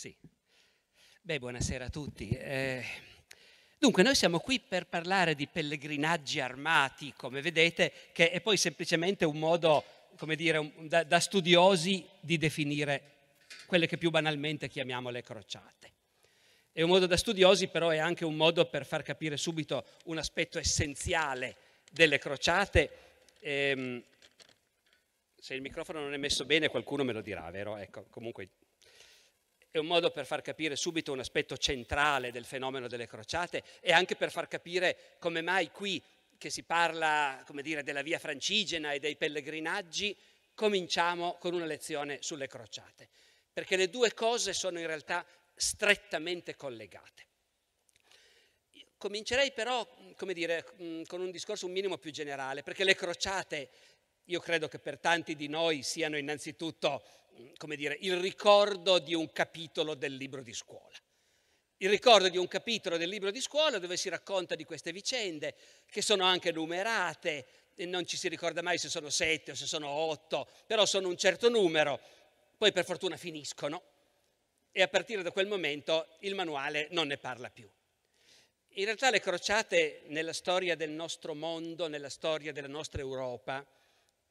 Sì. Beh, buonasera a tutti. Eh, dunque, noi siamo qui per parlare di pellegrinaggi armati, come vedete, che è poi semplicemente un modo, come dire, un, da, da studiosi di definire quelle che più banalmente chiamiamo le crociate. È un modo da studiosi, però è anche un modo per far capire subito un aspetto essenziale delle crociate. Ehm, se il microfono non è messo bene qualcuno me lo dirà, vero? Ecco, comunque è un modo per far capire subito un aspetto centrale del fenomeno delle crociate e anche per far capire come mai qui che si parla come dire, della via francigena e dei pellegrinaggi, cominciamo con una lezione sulle crociate, perché le due cose sono in realtà strettamente collegate. Comincerei però, come dire, mm, con un discorso un minimo più generale, perché le crociate, io credo che per tanti di noi siano innanzitutto come dire, il ricordo di un capitolo del libro di scuola. Il ricordo di un capitolo del libro di scuola dove si racconta di queste vicende, che sono anche numerate, e non ci si ricorda mai se sono sette o se sono otto, però sono un certo numero, poi per fortuna finiscono e a partire da quel momento il manuale non ne parla più. In realtà le crociate nella storia del nostro mondo, nella storia della nostra Europa,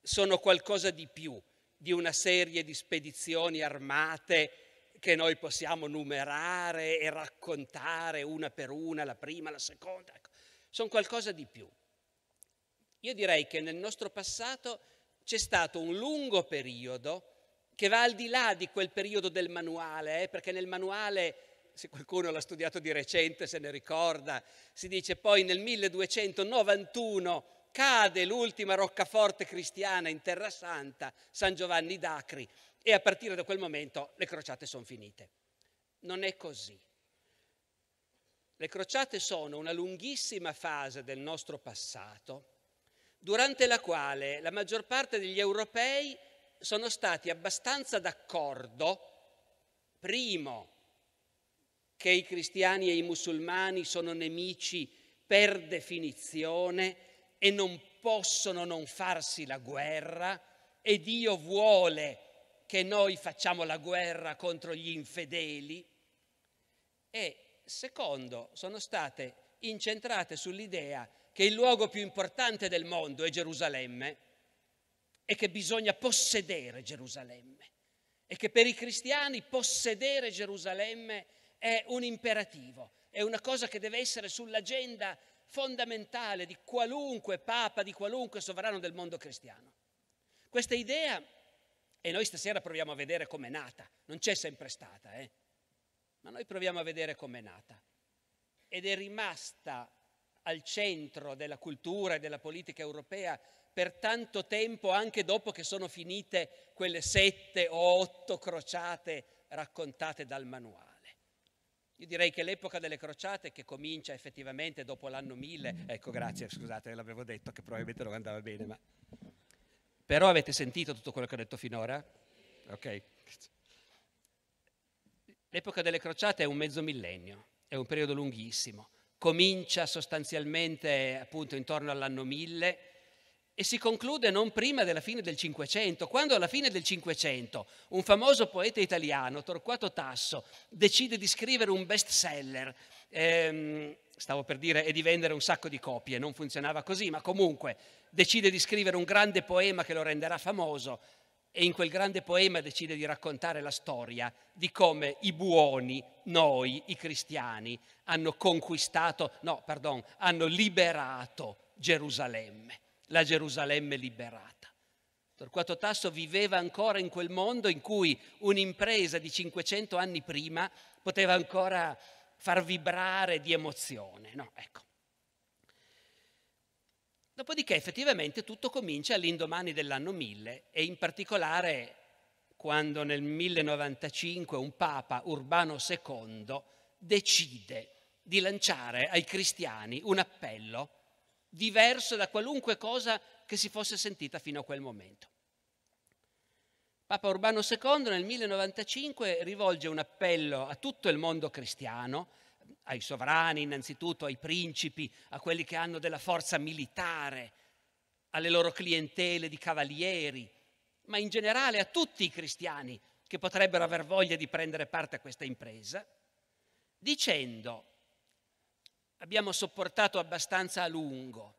sono qualcosa di più di una serie di spedizioni armate che noi possiamo numerare e raccontare una per una, la prima, la seconda. Ecco, sono qualcosa di più. Io direi che nel nostro passato c'è stato un lungo periodo che va al di là di quel periodo del manuale, eh, perché nel manuale, se qualcuno l'ha studiato di recente se ne ricorda, si dice poi nel 1291 cade l'ultima roccaforte cristiana in Terra Santa, San Giovanni d'Acri, e a partire da quel momento le crociate sono finite. Non è così. Le crociate sono una lunghissima fase del nostro passato durante la quale la maggior parte degli europei sono stati abbastanza d'accordo, primo, che i cristiani e i musulmani sono nemici per definizione e non possono non farsi la guerra e Dio vuole che noi facciamo la guerra contro gli infedeli. E secondo, sono state incentrate sull'idea che il luogo più importante del mondo è Gerusalemme e che bisogna possedere Gerusalemme e che per i cristiani possedere Gerusalemme è un imperativo, è una cosa che deve essere sull'agenda fondamentale di qualunque papa, di qualunque sovrano del mondo cristiano. Questa idea, e noi stasera proviamo a vedere com'è nata, non c'è sempre stata, eh? ma noi proviamo a vedere com'è nata, ed è rimasta al centro della cultura e della politica europea per tanto tempo, anche dopo che sono finite quelle sette o otto crociate raccontate dal manuale. Io direi che l'epoca delle crociate, che comincia effettivamente dopo l'anno 1000, ecco grazie, scusate, l'avevo detto che probabilmente non andava bene, ma... Però avete sentito tutto quello che ho detto finora? Ok. L'epoca delle crociate è un mezzo millennio, è un periodo lunghissimo. Comincia sostanzialmente appunto intorno all'anno 1000 e si conclude non prima della fine del Cinquecento, quando alla fine del Cinquecento un famoso poeta italiano, Torquato Tasso, decide di scrivere un best seller, ehm, stavo per dire, e di vendere un sacco di copie, non funzionava così, ma comunque decide di scrivere un grande poema che lo renderà famoso e in quel grande poema decide di raccontare la storia di come i buoni, noi, i cristiani, hanno conquistato, no, pardon, hanno liberato Gerusalemme la Gerusalemme liberata. Torquato Tasso viveva ancora in quel mondo in cui un'impresa di 500 anni prima poteva ancora far vibrare di emozione. No, ecco. Dopodiché effettivamente tutto comincia all'indomani dell'anno 1000 e in particolare quando nel 1095 un papa, Urbano II, decide di lanciare ai cristiani un appello diverso da qualunque cosa che si fosse sentita fino a quel momento. Papa Urbano II nel 1095 rivolge un appello a tutto il mondo cristiano, ai sovrani innanzitutto, ai principi, a quelli che hanno della forza militare, alle loro clientele di cavalieri, ma in generale a tutti i cristiani che potrebbero aver voglia di prendere parte a questa impresa, dicendo abbiamo sopportato abbastanza a lungo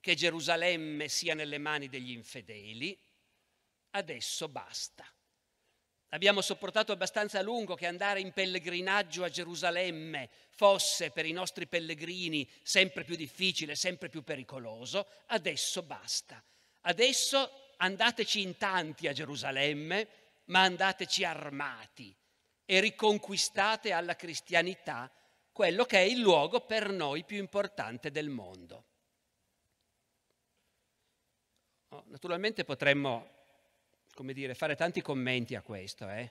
che Gerusalemme sia nelle mani degli infedeli, adesso basta. Abbiamo sopportato abbastanza a lungo che andare in pellegrinaggio a Gerusalemme fosse per i nostri pellegrini sempre più difficile, sempre più pericoloso, adesso basta. Adesso andateci in tanti a Gerusalemme, ma andateci armati e riconquistate alla cristianità quello che è il luogo per noi più importante del mondo. Oh, naturalmente potremmo, come dire, fare tanti commenti a questo. Eh?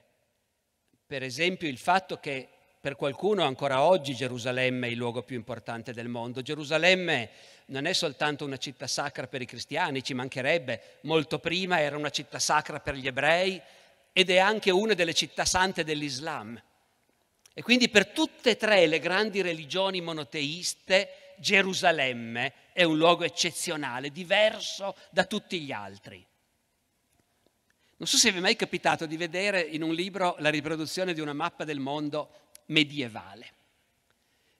Per esempio il fatto che per qualcuno ancora oggi Gerusalemme è il luogo più importante del mondo. Gerusalemme non è soltanto una città sacra per i cristiani, ci mancherebbe, molto prima era una città sacra per gli ebrei ed è anche una delle città sante dell'Islam. E quindi per tutte e tre le grandi religioni monoteiste Gerusalemme è un luogo eccezionale, diverso da tutti gli altri. Non so se vi è mai capitato di vedere in un libro la riproduzione di una mappa del mondo medievale.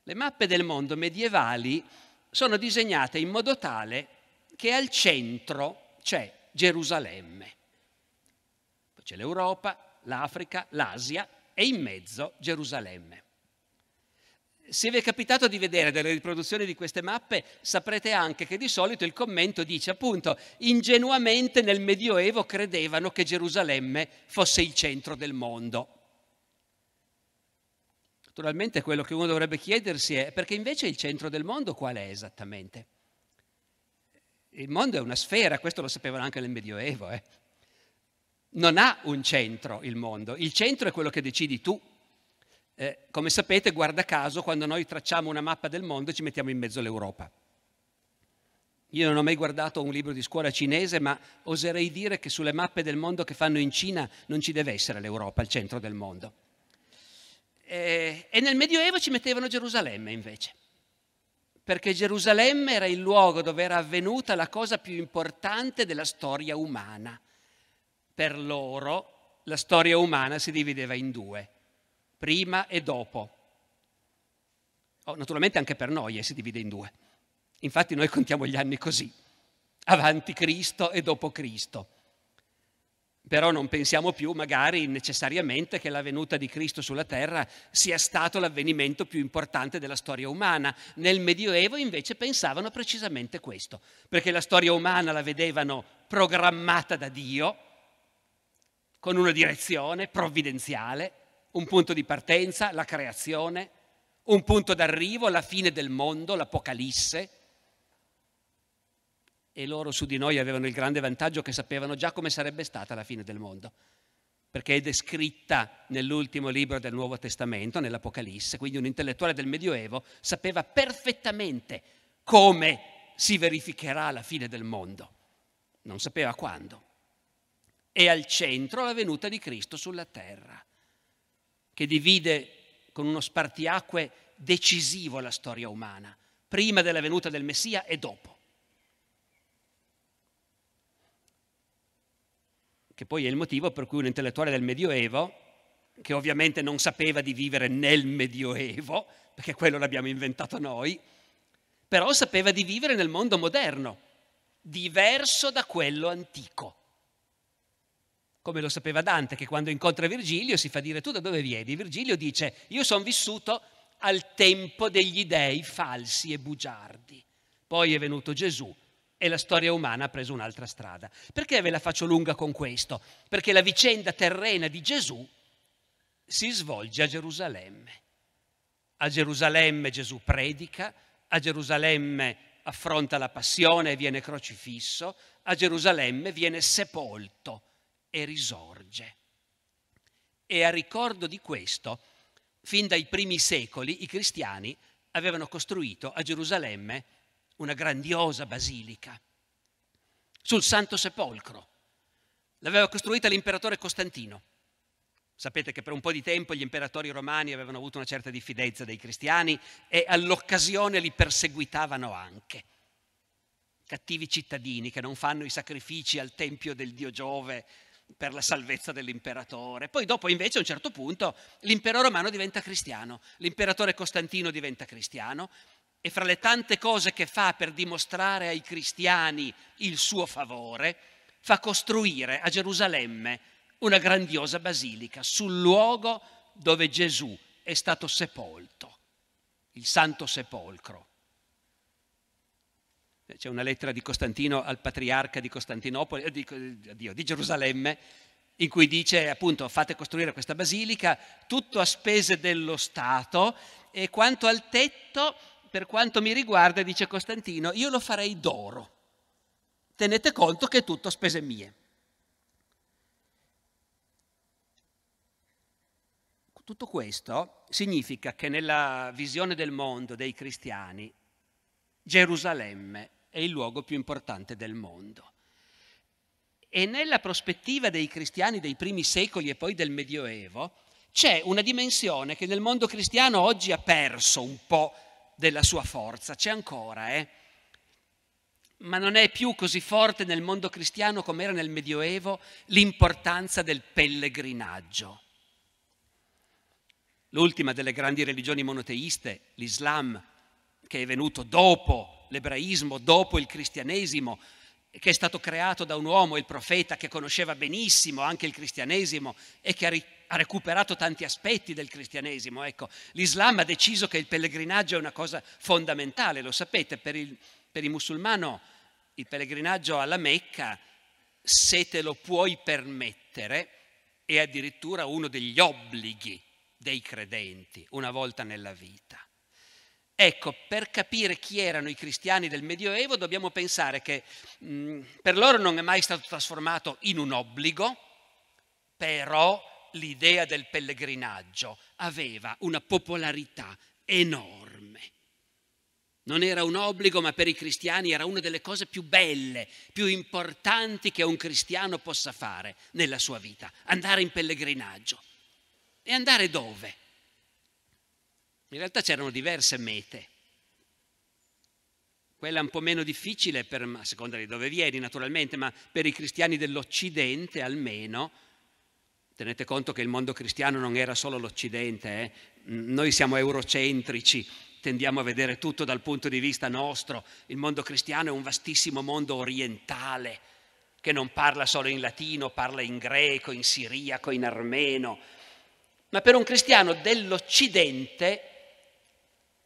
Le mappe del mondo medievali sono disegnate in modo tale che al centro c'è Gerusalemme. Poi c'è l'Europa, l'Africa, l'Asia e in mezzo Gerusalemme. Se vi è capitato di vedere delle riproduzioni di queste mappe, saprete anche che di solito il commento dice appunto ingenuamente nel Medioevo credevano che Gerusalemme fosse il centro del mondo. Naturalmente quello che uno dovrebbe chiedersi è perché invece il centro del mondo qual è esattamente? Il mondo è una sfera, questo lo sapevano anche nel Medioevo. Eh? Non ha un centro il mondo, il centro è quello che decidi tu. Eh, come sapete, guarda caso, quando noi tracciamo una mappa del mondo ci mettiamo in mezzo l'Europa. Io non ho mai guardato un libro di scuola cinese, ma oserei dire che sulle mappe del mondo che fanno in Cina non ci deve essere l'Europa, il centro del mondo. Eh, e nel Medioevo ci mettevano Gerusalemme invece, perché Gerusalemme era il luogo dove era avvenuta la cosa più importante della storia umana, per loro la storia umana si divideva in due, prima e dopo. Oh, naturalmente anche per noi eh, si divide in due. Infatti noi contiamo gli anni così, avanti Cristo e dopo Cristo. Però non pensiamo più magari necessariamente che la venuta di Cristo sulla terra sia stato l'avvenimento più importante della storia umana. Nel Medioevo invece pensavano precisamente questo, perché la storia umana la vedevano programmata da Dio, con una direzione provvidenziale, un punto di partenza, la creazione, un punto d'arrivo, la fine del mondo, l'Apocalisse. E loro su di noi avevano il grande vantaggio che sapevano già come sarebbe stata la fine del mondo, perché è descritta nell'ultimo libro del Nuovo Testamento, nell'Apocalisse, quindi un intellettuale del Medioevo sapeva perfettamente come si verificherà la fine del mondo, non sapeva quando e al centro la venuta di Cristo sulla terra, che divide con uno spartiacque decisivo la storia umana, prima della venuta del Messia e dopo. Che poi è il motivo per cui un intellettuale del Medioevo, che ovviamente non sapeva di vivere nel Medioevo, perché quello l'abbiamo inventato noi, però sapeva di vivere nel mondo moderno, diverso da quello antico come lo sapeva Dante, che quando incontra Virgilio si fa dire tu da dove vieni? Virgilio dice io sono vissuto al tempo degli dei falsi e bugiardi. Poi è venuto Gesù e la storia umana ha preso un'altra strada. Perché ve la faccio lunga con questo? Perché la vicenda terrena di Gesù si svolge a Gerusalemme. A Gerusalemme Gesù predica, a Gerusalemme affronta la passione e viene crocifisso, a Gerusalemme viene sepolto e risorge. E a ricordo di questo, fin dai primi secoli i cristiani avevano costruito a Gerusalemme una grandiosa basilica sul Santo Sepolcro. L'aveva costruita l'imperatore Costantino. Sapete che per un po' di tempo gli imperatori romani avevano avuto una certa diffidenza dei cristiani e all'occasione li perseguitavano anche. Cattivi cittadini che non fanno i sacrifici al tempio del dio Giove, per la salvezza dell'imperatore. Poi dopo invece a un certo punto l'impero romano diventa cristiano, l'imperatore Costantino diventa cristiano e fra le tante cose che fa per dimostrare ai cristiani il suo favore, fa costruire a Gerusalemme una grandiosa basilica sul luogo dove Gesù è stato sepolto, il Santo Sepolcro. C'è una lettera di Costantino al patriarca di Costantinopoli, eh, di, eh, di, di Gerusalemme, in cui dice appunto fate costruire questa basilica, tutto a spese dello Stato e quanto al tetto, per quanto mi riguarda, dice Costantino, io lo farei d'oro. Tenete conto che è tutto a spese mie. Tutto questo significa che nella visione del mondo dei cristiani Gerusalemme è il luogo più importante del mondo. E nella prospettiva dei cristiani dei primi secoli e poi del Medioevo c'è una dimensione che nel mondo cristiano oggi ha perso un po' della sua forza, c'è ancora, eh? ma non è più così forte nel mondo cristiano come era nel Medioevo l'importanza del pellegrinaggio. L'ultima delle grandi religioni monoteiste, l'Islam, che è venuto dopo l'ebraismo, dopo il cristianesimo, che è stato creato da un uomo, il profeta, che conosceva benissimo anche il cristianesimo e che ha, ri- ha recuperato tanti aspetti del cristianesimo. Ecco, l'Islam ha deciso che il pellegrinaggio è una cosa fondamentale, lo sapete, per il, per il musulmano il pellegrinaggio alla Mecca, se te lo puoi permettere, è addirittura uno degli obblighi dei credenti una volta nella vita. Ecco, per capire chi erano i cristiani del Medioevo dobbiamo pensare che mh, mm, per loro non è mai stato trasformato in un obbligo, però l'idea del pellegrinaggio aveva una popolarità enorme. Non era un obbligo, ma per i cristiani era una delle cose più belle, più importanti che un cristiano possa fare nella sua vita, andare in pellegrinaggio. E andare dove? In realtà c'erano diverse mete. Quella un po' meno difficile, per, a seconda di dove vieni naturalmente, ma per i cristiani dell'Occidente almeno, tenete conto che il mondo cristiano non era solo l'Occidente, eh? noi siamo eurocentrici, tendiamo a vedere tutto dal punto di vista nostro, il mondo cristiano è un vastissimo mondo orientale, che non parla solo in latino, parla in greco, in siriaco, in armeno, ma per un cristiano dell'Occidente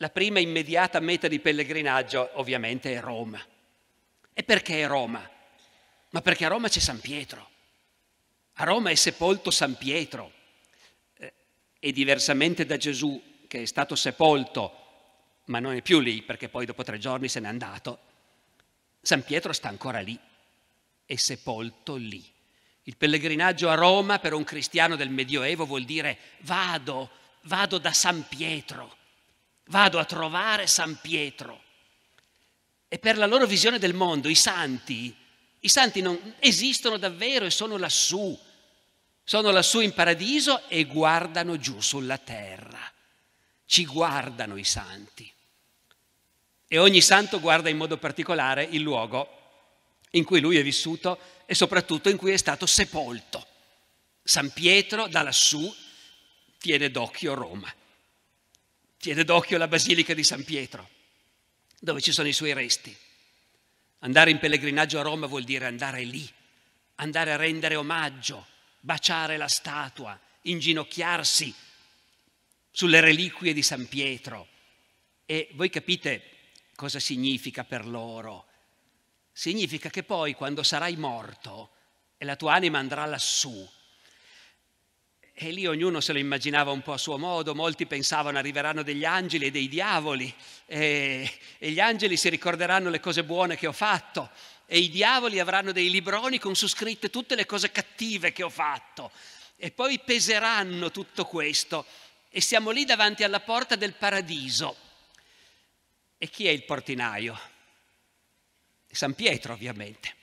la prima immediata meta di pellegrinaggio ovviamente è Roma. E perché è Roma? Ma perché a Roma c'è San Pietro. A Roma è sepolto San Pietro. Eh, e diversamente da Gesù, che è stato sepolto, ma non è più lì perché poi dopo tre giorni se n'è andato, San Pietro sta ancora lì, è sepolto lì. Il pellegrinaggio a Roma per un cristiano del Medioevo vuol dire vado, vado da San Pietro vado a trovare San Pietro. E per la loro visione del mondo, i santi, i santi non esistono davvero e sono lassù, sono lassù in paradiso e guardano giù sulla terra. Ci guardano i santi. E ogni santo guarda in modo particolare il luogo in cui lui è vissuto e soprattutto in cui è stato sepolto. San Pietro da lassù tiene d'occhio Roma. Tiene d'occhio la Basilica di San Pietro, dove ci sono i suoi resti. Andare in pellegrinaggio a Roma vuol dire andare lì, andare a rendere omaggio, baciare la statua, inginocchiarsi sulle reliquie di San Pietro. E voi capite cosa significa per loro? Significa che poi quando sarai morto e la tua anima andrà lassù, e lì ognuno se lo immaginava un po' a suo modo, molti pensavano arriveranno degli angeli e dei diavoli e, e, gli angeli si ricorderanno le cose buone che ho fatto e i diavoli avranno dei libroni con su scritte tutte le cose cattive che ho fatto e poi peseranno tutto questo e siamo lì davanti alla porta del paradiso. E chi è il portinaio? San Pietro ovviamente,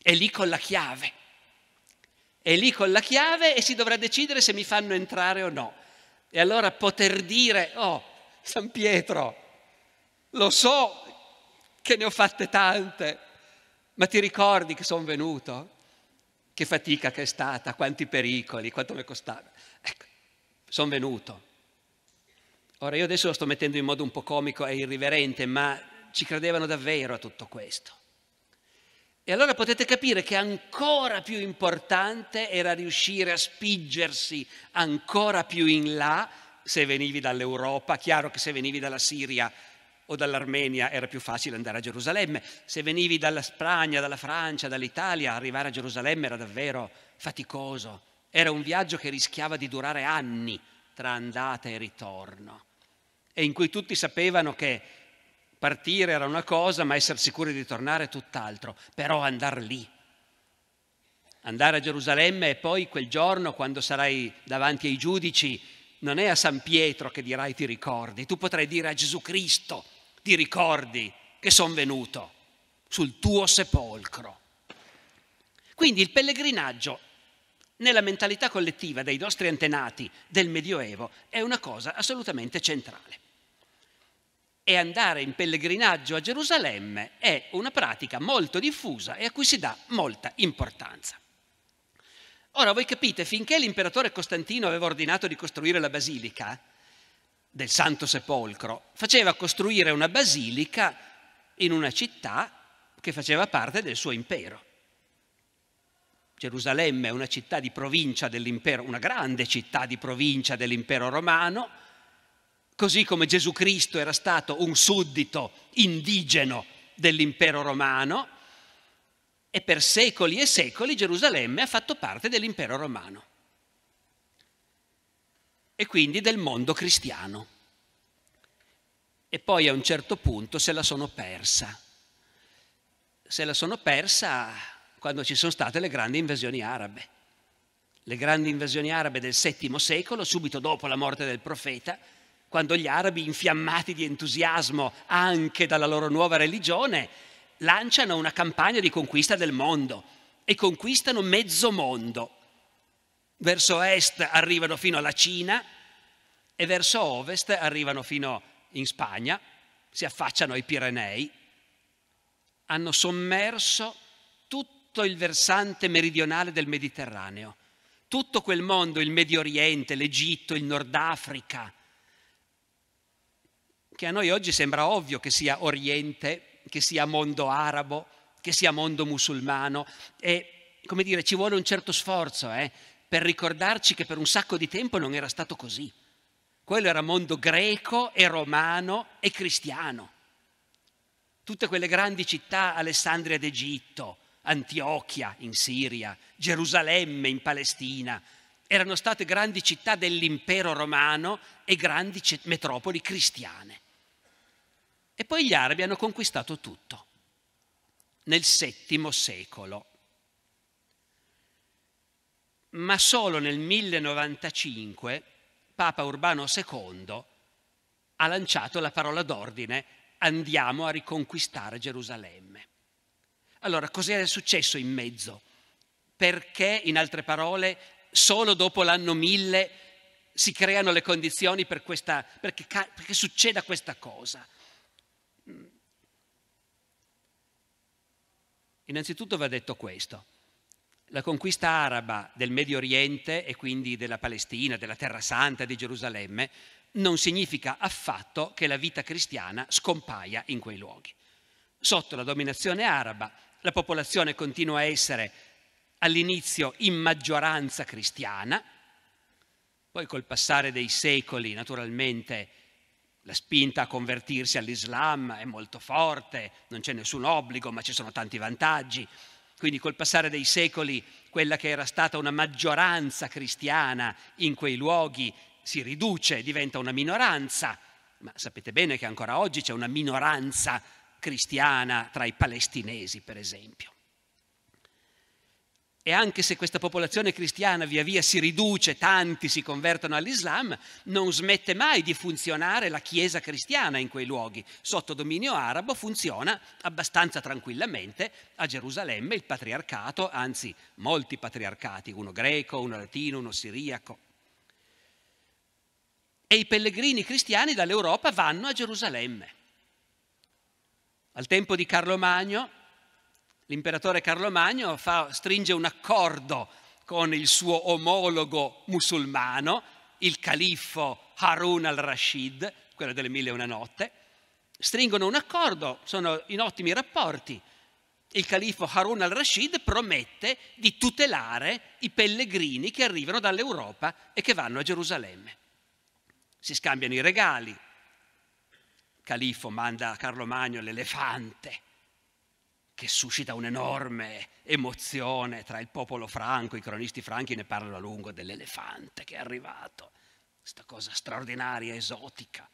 è lì con la chiave è lì con la chiave e si dovrà decidere se mi fanno entrare o no. E allora poter dire, oh, San Pietro, lo so che ne ho fatte tante, ma ti ricordi che sono venuto? Che fatica che è stata, quanti pericoli, quanto mi costava. Ecco, sono venuto. Ora io adesso lo sto mettendo in modo un po' comico e irriverente, ma ci credevano davvero a tutto questo. E allora potete capire che ancora più importante era riuscire a spingersi ancora più in là se venivi dall'Europa, chiaro che se venivi dalla Siria o dall'Armenia era più facile andare a Gerusalemme, se venivi dalla Spagna, dalla Francia, dall'Italia, arrivare a Gerusalemme era davvero faticoso, era un viaggio che rischiava di durare anni tra andata e ritorno e in cui tutti sapevano che partire era una cosa, ma essere sicuri di tornare è tutt'altro, però andare lì, andare a Gerusalemme e poi quel giorno quando sarai davanti ai giudici, non è a San Pietro che dirai ti ricordi, tu potrai dire a Gesù Cristo ti ricordi che sono venuto sul tuo sepolcro. Quindi il pellegrinaggio nella mentalità collettiva dei nostri antenati del Medioevo è una cosa assolutamente centrale e andare in pellegrinaggio a Gerusalemme è una pratica molto diffusa e a cui si dà molta importanza. Ora voi capite, finché l'imperatore Costantino aveva ordinato di costruire la basilica del Santo Sepolcro, faceva costruire una basilica in una città che faceva parte del suo impero. Gerusalemme è una città di provincia dell'impero, una grande città di provincia dell'impero romano, così come Gesù Cristo era stato un suddito indigeno dell'impero romano e per secoli e secoli Gerusalemme ha fatto parte dell'impero romano e quindi del mondo cristiano. E poi a un certo punto se la sono persa. Se la sono persa quando ci sono state le grandi invasioni arabe. Le grandi invasioni arabe del VII secolo, subito dopo la morte del profeta, quando gli arabi, infiammati di entusiasmo anche dalla loro nuova religione, lanciano una campagna di conquista del mondo e conquistano mezzo mondo. Verso est arrivano fino alla Cina e verso ovest arrivano fino in Spagna, si affacciano ai Pirenei, hanno sommerso tutto il versante meridionale del Mediterraneo, tutto quel mondo, il Medio Oriente, l'Egitto, il Nord Africa, che a noi oggi sembra ovvio che sia Oriente, che sia mondo arabo, che sia mondo musulmano e, come dire, ci vuole un certo sforzo eh, per ricordarci che per un sacco di tempo non era stato così. Quello era mondo greco e romano e cristiano. Tutte quelle grandi città, Alessandria d'Egitto, Antiochia in Siria, Gerusalemme in Palestina, erano state grandi città dell'impero romano e grandi metropoli cristiane. E poi gli arabi hanno conquistato tutto nel VII secolo. Ma solo nel 1095 Papa Urbano II ha lanciato la parola d'ordine andiamo a riconquistare Gerusalemme. Allora, cos'era successo in mezzo? Perché, in altre parole, solo dopo l'anno 1000 si creano le condizioni per questa, perché, perché succeda questa cosa. Mm. Innanzitutto va detto questo. La conquista araba del Medio Oriente e quindi della Palestina, della Terra Santa, di Gerusalemme, non significa affatto che la vita cristiana scompaia in quei luoghi. Sotto la dominazione araba la popolazione continua a essere all'inizio in maggioranza cristiana, poi col passare dei secoli naturalmente la spinta a convertirsi all'Islam è molto forte, non c'è nessun obbligo ma ci sono tanti vantaggi, quindi col passare dei secoli quella che era stata una maggioranza cristiana in quei luoghi si riduce, diventa una minoranza, ma sapete bene che ancora oggi c'è una minoranza cristiana tra i palestinesi per esempio. E anche se questa popolazione cristiana via via si riduce, tanti si convertono all'Islam, non smette mai di funzionare la Chiesa cristiana in quei luoghi. Sotto dominio arabo funziona abbastanza tranquillamente. A Gerusalemme il patriarcato, anzi molti patriarcati, uno greco, uno latino, uno siriaco. E i pellegrini cristiani dall'Europa vanno a Gerusalemme. Al tempo di Carlo Magno L'imperatore Carlo Magno fa, stringe un accordo con il suo omologo musulmano, il califfo Harun al-Rashid, quello delle mille e una notte, stringono un accordo, sono in ottimi rapporti. Il califfo Harun al-Rashid promette di tutelare i pellegrini che arrivano dall'Europa e che vanno a Gerusalemme. Si scambiano i regali. Il califfo manda a Carlo Magno l'elefante, che suscita un'enorme emozione tra il popolo franco, i cronisti franchi ne parlano a lungo dell'elefante che è arrivato, questa cosa straordinaria, esotica.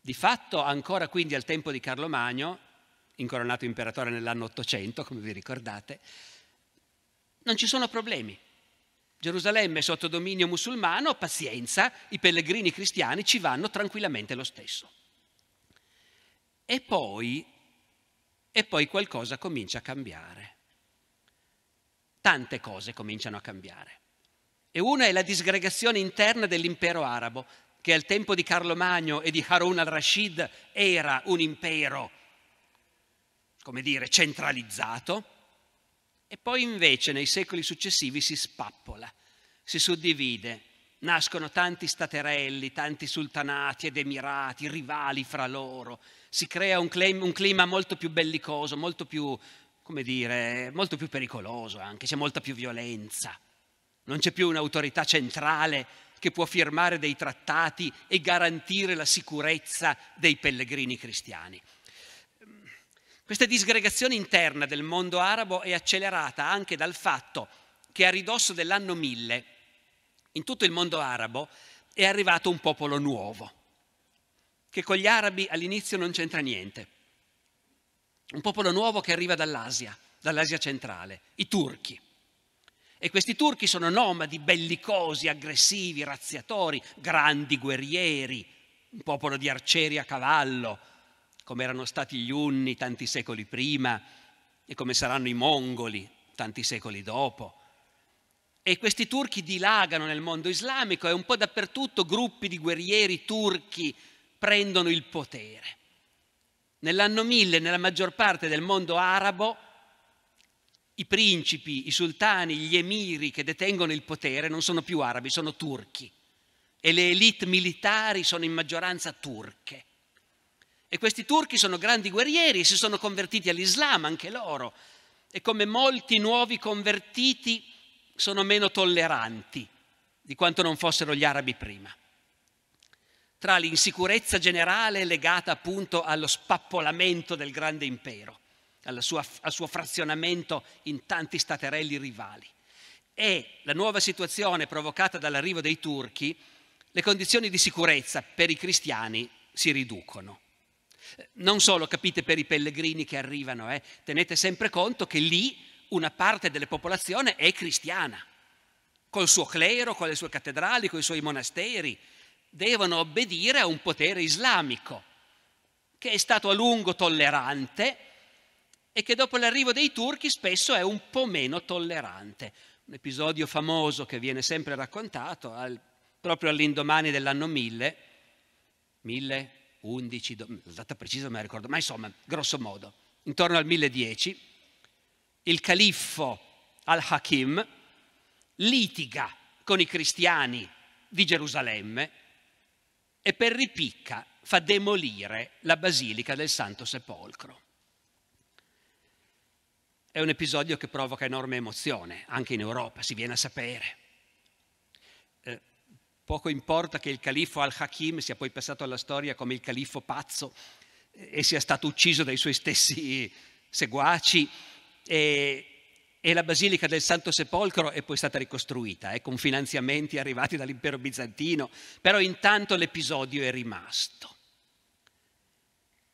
Di fatto, ancora quindi al tempo di Carlo Magno, incoronato imperatore nell'anno 800, come vi ricordate, non ci sono problemi. Gerusalemme è sotto dominio musulmano, pazienza, i pellegrini cristiani ci vanno tranquillamente lo stesso. E poi e poi qualcosa comincia a cambiare. Tante cose cominciano a cambiare. E una è la disgregazione interna dell'impero arabo, che al tempo di Carlo Magno e di Harun al-Rashid era un impero, come dire, centralizzato, e poi invece nei secoli successivi si spappola, si suddivide, nascono tanti staterelli, tanti sultanati ed emirati, rivali fra loro, si crea un clima, un clima molto più bellicoso, molto più, come dire, molto più pericoloso anche, c'è molta più violenza. Non c'è più un'autorità centrale che può firmare dei trattati e garantire la sicurezza dei pellegrini cristiani. Questa disgregazione interna del mondo arabo è accelerata anche dal fatto che a ridosso dell'anno 1000 in tutto il mondo arabo è arrivato un popolo nuovo, che con gli arabi all'inizio non c'entra niente. Un popolo nuovo che arriva dall'Asia, dall'Asia centrale, i turchi. E questi turchi sono nomadi, bellicosi, aggressivi, razziatori, grandi guerrieri, un popolo di arcieri a cavallo, come erano stati gli Unni tanti secoli prima e come saranno i Mongoli tanti secoli dopo. E questi turchi dilagano nel mondo islamico e un po' dappertutto gruppi di guerrieri turchi prendono il potere. Nell'anno 1000, nella maggior parte del mondo arabo, i principi, i sultani, gli emiri che detengono il potere non sono più arabi, sono turchi e le elite militari sono in maggioranza turche. E questi turchi sono grandi guerrieri, e si sono convertiti all'Islam anche loro e come molti nuovi convertiti sono meno tolleranti di quanto non fossero gli arabi prima tra l'insicurezza generale legata appunto allo spappolamento del grande impero, sua, al suo frazionamento in tanti staterelli rivali, e la nuova situazione provocata dall'arrivo dei turchi, le condizioni di sicurezza per i cristiani si riducono. Non solo, capite, per i pellegrini che arrivano, eh, tenete sempre conto che lì una parte della popolazione è cristiana, col suo clero, con le sue cattedrali, con i suoi monasteri, devono obbedire a un potere islamico, che è stato a lungo tollerante e che dopo l'arrivo dei turchi spesso è un po' meno tollerante. Un episodio famoso che viene sempre raccontato al, proprio all'indomani dell'anno 1000, 1011, la data precisa non me la ricordo, ma insomma, grosso modo, intorno al 1010, il califfo al-Hakim litiga con i cristiani di Gerusalemme e per ripicca fa demolire la basilica del Santo Sepolcro. È un episodio che provoca enorme emozione, anche in Europa, si viene a sapere. Eh, poco importa che il califfo al-Hakim sia poi passato alla storia come il califfo pazzo eh, e sia stato ucciso dai suoi stessi seguaci e e la Basilica del Santo Sepolcro è poi stata ricostruita, eh, con finanziamenti arrivati dall'impero bizantino, però intanto l'episodio è rimasto.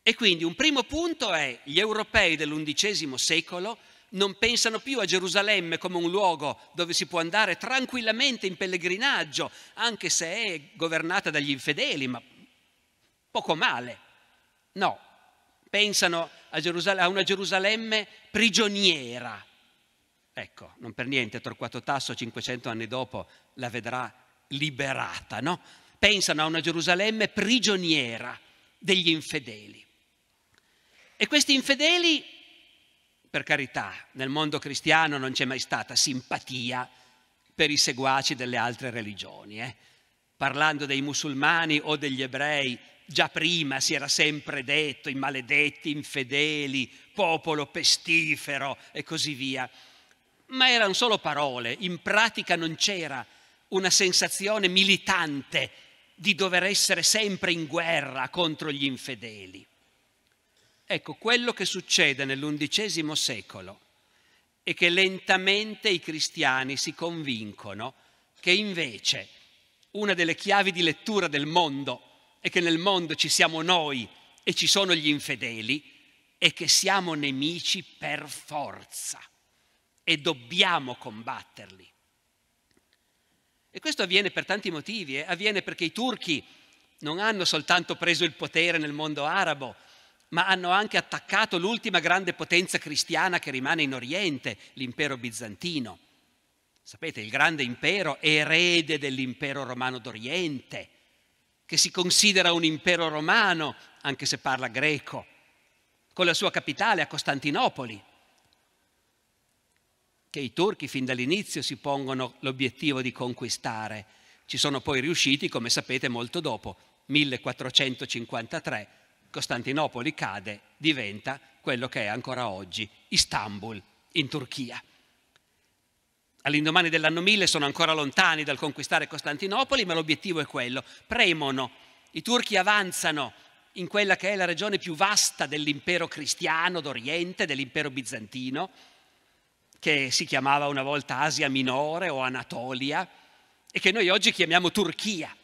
E quindi un primo punto è gli europei dell'undicesimo secolo non pensano più a Gerusalemme come un luogo dove si può andare tranquillamente in pellegrinaggio, anche se è governata dagli infedeli, ma poco male. No, pensano a, Gerusal- a una Gerusalemme prigioniera Ecco, non per niente Torquato Tasso 500 anni dopo la vedrà liberata, no? Pensano a una Gerusalemme prigioniera degli infedeli. E questi infedeli, per carità, nel mondo cristiano non c'è mai stata simpatia per i seguaci delle altre religioni. Eh? Parlando dei musulmani o degli ebrei, già prima si era sempre detto i maledetti, infedeli, popolo pestifero e così via ma erano solo parole, in pratica non c'era una sensazione militante di dover essere sempre in guerra contro gli infedeli. Ecco, quello che succede nell'undicesimo secolo è che lentamente i cristiani si convincono che invece una delle chiavi di lettura del mondo è che nel mondo ci siamo noi e ci sono gli infedeli e che siamo nemici per forza e dobbiamo combatterli. E questo avviene per tanti motivi, eh? avviene perché i turchi non hanno soltanto preso il potere nel mondo arabo, ma hanno anche attaccato l'ultima grande potenza cristiana che rimane in Oriente, l'impero bizantino. Sapete, il grande impero erede dell'impero romano d'Oriente, che si considera un impero romano, anche se parla greco, con la sua capitale a Costantinopoli che i turchi fin dall'inizio si pongono l'obiettivo di conquistare. Ci sono poi riusciti, come sapete, molto dopo, 1453, Costantinopoli cade, diventa quello che è ancora oggi Istanbul, in Turchia. All'indomani dell'anno 1000 sono ancora lontani dal conquistare Costantinopoli, ma l'obiettivo è quello. Premono, i turchi avanzano in quella che è la regione più vasta dell'impero cristiano d'Oriente, dell'impero bizantino, che si chiamava una volta Asia Minore o Anatolia e che noi oggi chiamiamo Turchia.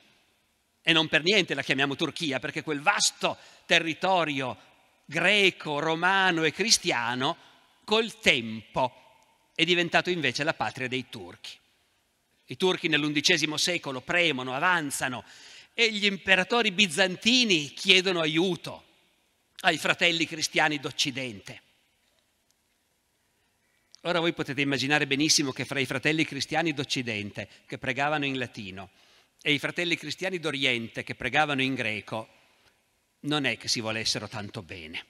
E non per niente la chiamiamo Turchia, perché quel vasto territorio greco, romano e cristiano col tempo è diventato invece la patria dei turchi. I turchi nell'undicesimo secolo premono, avanzano e gli imperatori bizantini chiedono aiuto ai fratelli cristiani d'Occidente. Ora voi potete immaginare benissimo che fra i fratelli cristiani d'Occidente, che pregavano in latino, e i fratelli cristiani d'Oriente, che pregavano in greco, non è che si volessero tanto bene.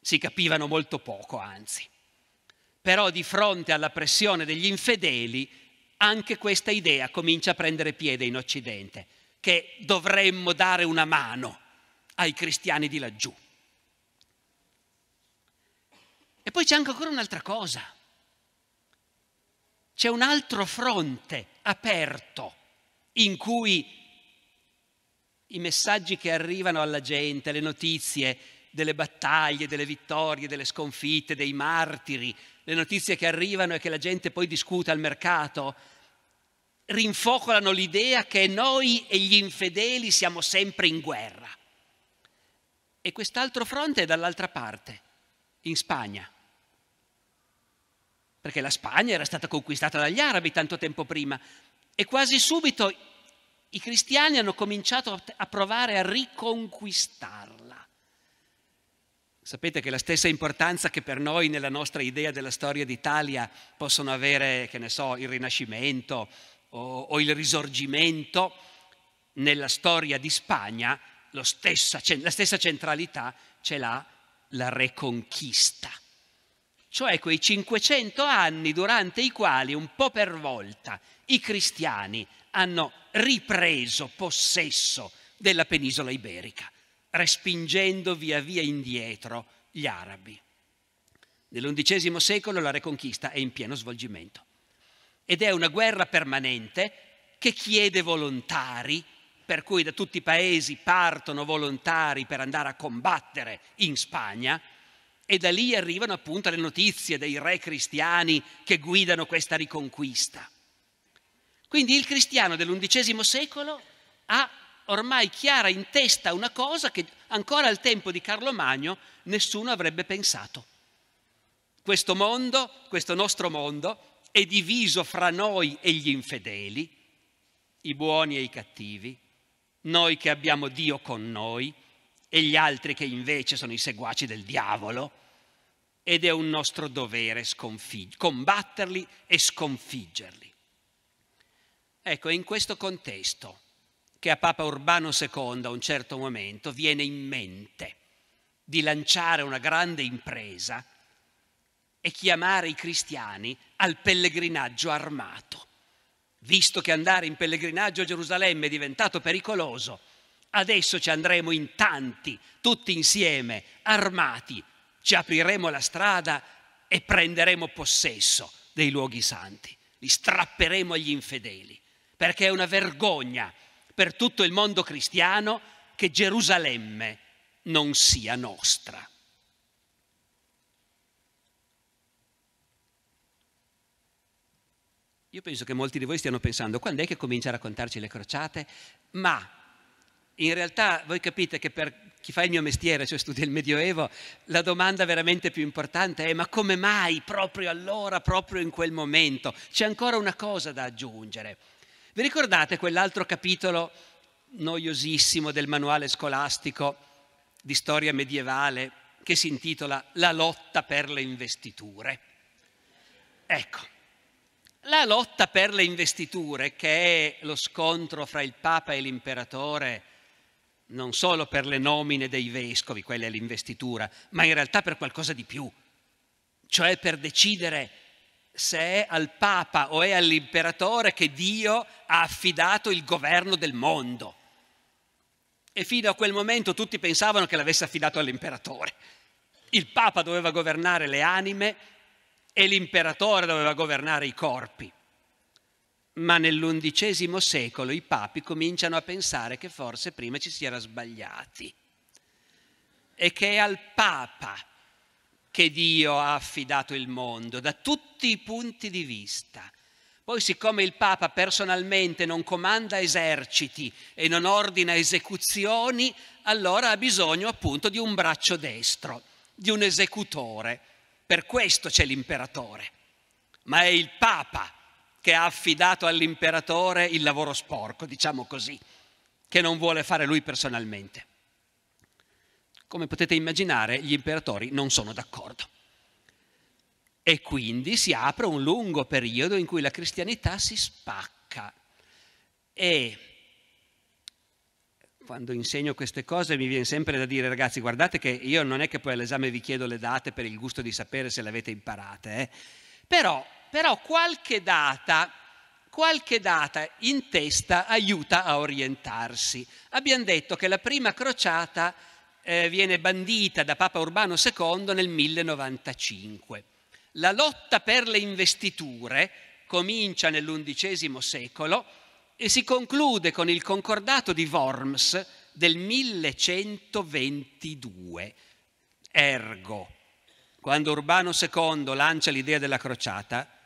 Si capivano molto poco, anzi. Però di fronte alla pressione degli infedeli, anche questa idea comincia a prendere piede in Occidente, che dovremmo dare una mano ai cristiani di laggiù. E poi c'è anche ancora un'altra cosa. C'è un altro fronte aperto in cui i messaggi che arrivano alla gente, le notizie delle battaglie, delle vittorie, delle sconfitte, dei martiri, le notizie che arrivano e che la gente poi discute al mercato, rinfocolano l'idea che noi e gli infedeli siamo sempre in guerra. E quest'altro fronte è dall'altra parte, in Spagna perché la Spagna era stata conquistata dagli arabi tanto tempo prima e quasi subito i cristiani hanno cominciato a provare a riconquistarla. Sapete che la stessa importanza che per noi nella nostra idea della storia d'Italia possono avere, che ne so, il Rinascimento o, o il Risorgimento, nella storia di Spagna stessa, la stessa centralità ce l'ha la Reconquista cioè quei 500 anni durante i quali un po' per volta i cristiani hanno ripreso possesso della penisola iberica, respingendo via via indietro gli arabi. Nell'undicesimo secolo la Reconquista è in pieno svolgimento ed è una guerra permanente che chiede volontari, per cui da tutti i paesi partono volontari per andare a combattere in Spagna e da lì arrivano appunto le notizie dei re cristiani che guidano questa riconquista. Quindi il cristiano dell'undicesimo secolo ha ormai chiara in testa una cosa che ancora al tempo di Carlo Magno nessuno avrebbe pensato. Questo mondo, questo nostro mondo, è diviso fra noi e gli infedeli, i buoni e i cattivi, noi che abbiamo Dio con noi e gli altri che invece sono i seguaci del diavolo ed è un nostro dovere sconfig- combatterli e sconfiggerli. Ecco, è in questo contesto che a Papa Urbano II a un certo momento viene in mente di lanciare una grande impresa e chiamare i cristiani al pellegrinaggio armato, visto che andare in pellegrinaggio a Gerusalemme è diventato pericoloso. Adesso ci andremo in tanti, tutti insieme, armati, ci apriremo la strada e prenderemo possesso dei luoghi santi, li strapperemo agli infedeli, perché è una vergogna per tutto il mondo cristiano che Gerusalemme non sia nostra. Io penso che molti di voi stiano pensando, quando è che comincia a raccontarci le crociate? Ma in realtà voi capite che per chi fa il mio mestiere, cioè studia il Medioevo, la domanda veramente più importante è ma come mai proprio allora, proprio in quel momento? C'è ancora una cosa da aggiungere. Vi ricordate quell'altro capitolo noiosissimo del manuale scolastico di storia medievale che si intitola La lotta per le investiture? Ecco, la lotta per le investiture, che è lo scontro fra il Papa e l'imperatore, non solo per le nomine dei vescovi, quella è l'investitura, ma in realtà per qualcosa di più, cioè per decidere se è al Papa o è all'imperatore che Dio ha affidato il governo del mondo. E fino a quel momento tutti pensavano che l'avesse affidato all'imperatore. Il Papa doveva governare le anime e l'imperatore doveva governare i corpi ma nell'undicesimo secolo i papi cominciano a pensare che forse prima ci si era sbagliati e che è al Papa che Dio ha affidato il mondo da tutti i punti di vista. Poi siccome il Papa personalmente non comanda eserciti e non ordina esecuzioni, allora ha bisogno appunto di un braccio destro, di un esecutore. Per questo c'è l'imperatore. Ma è il Papa che ha affidato all'imperatore il lavoro sporco, diciamo così, che non vuole fare lui personalmente. Come potete immaginare, gli imperatori non sono d'accordo. E quindi si apre un lungo periodo in cui la cristianità si spacca. E quando insegno queste cose mi viene sempre da dire ragazzi guardate che io non è che poi all'esame vi chiedo le date per il gusto di sapere se le avete imparate, eh? però però qualche data, qualche data in testa aiuta a orientarsi. Abbiamo detto che la prima crociata eh, viene bandita da Papa Urbano II nel 1095. La lotta per le investiture comincia nell'undicesimo secolo e si conclude con il concordato di Worms del 1122. Ergo, quando Urbano II lancia l'idea della crociata,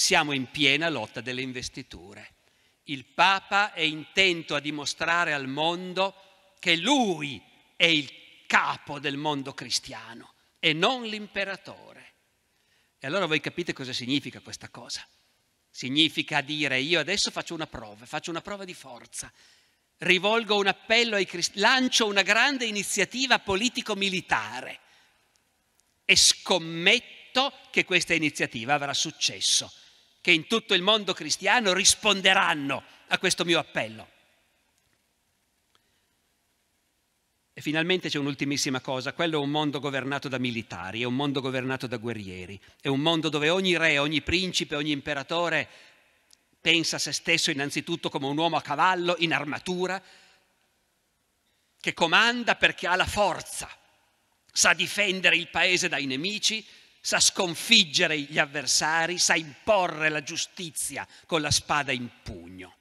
siamo in piena lotta delle investiture. Il Papa è intento a dimostrare al mondo che lui è il capo del mondo cristiano e non l'imperatore. E allora voi capite cosa significa questa cosa. Significa dire io adesso faccio una prova, faccio una prova di forza, rivolgo un appello ai cristiani, lancio una grande iniziativa politico-militare e scommetto che questa iniziativa avrà successo che in tutto il mondo cristiano risponderanno a questo mio appello. E finalmente c'è un'ultimissima cosa, quello è un mondo governato da militari, è un mondo governato da guerrieri, è un mondo dove ogni re, ogni principe, ogni imperatore pensa a se stesso innanzitutto come un uomo a cavallo, in armatura, che comanda perché ha la forza, sa difendere il paese dai nemici, sa sconfiggere gli avversari, sa imporre la giustizia con la spada in pugno.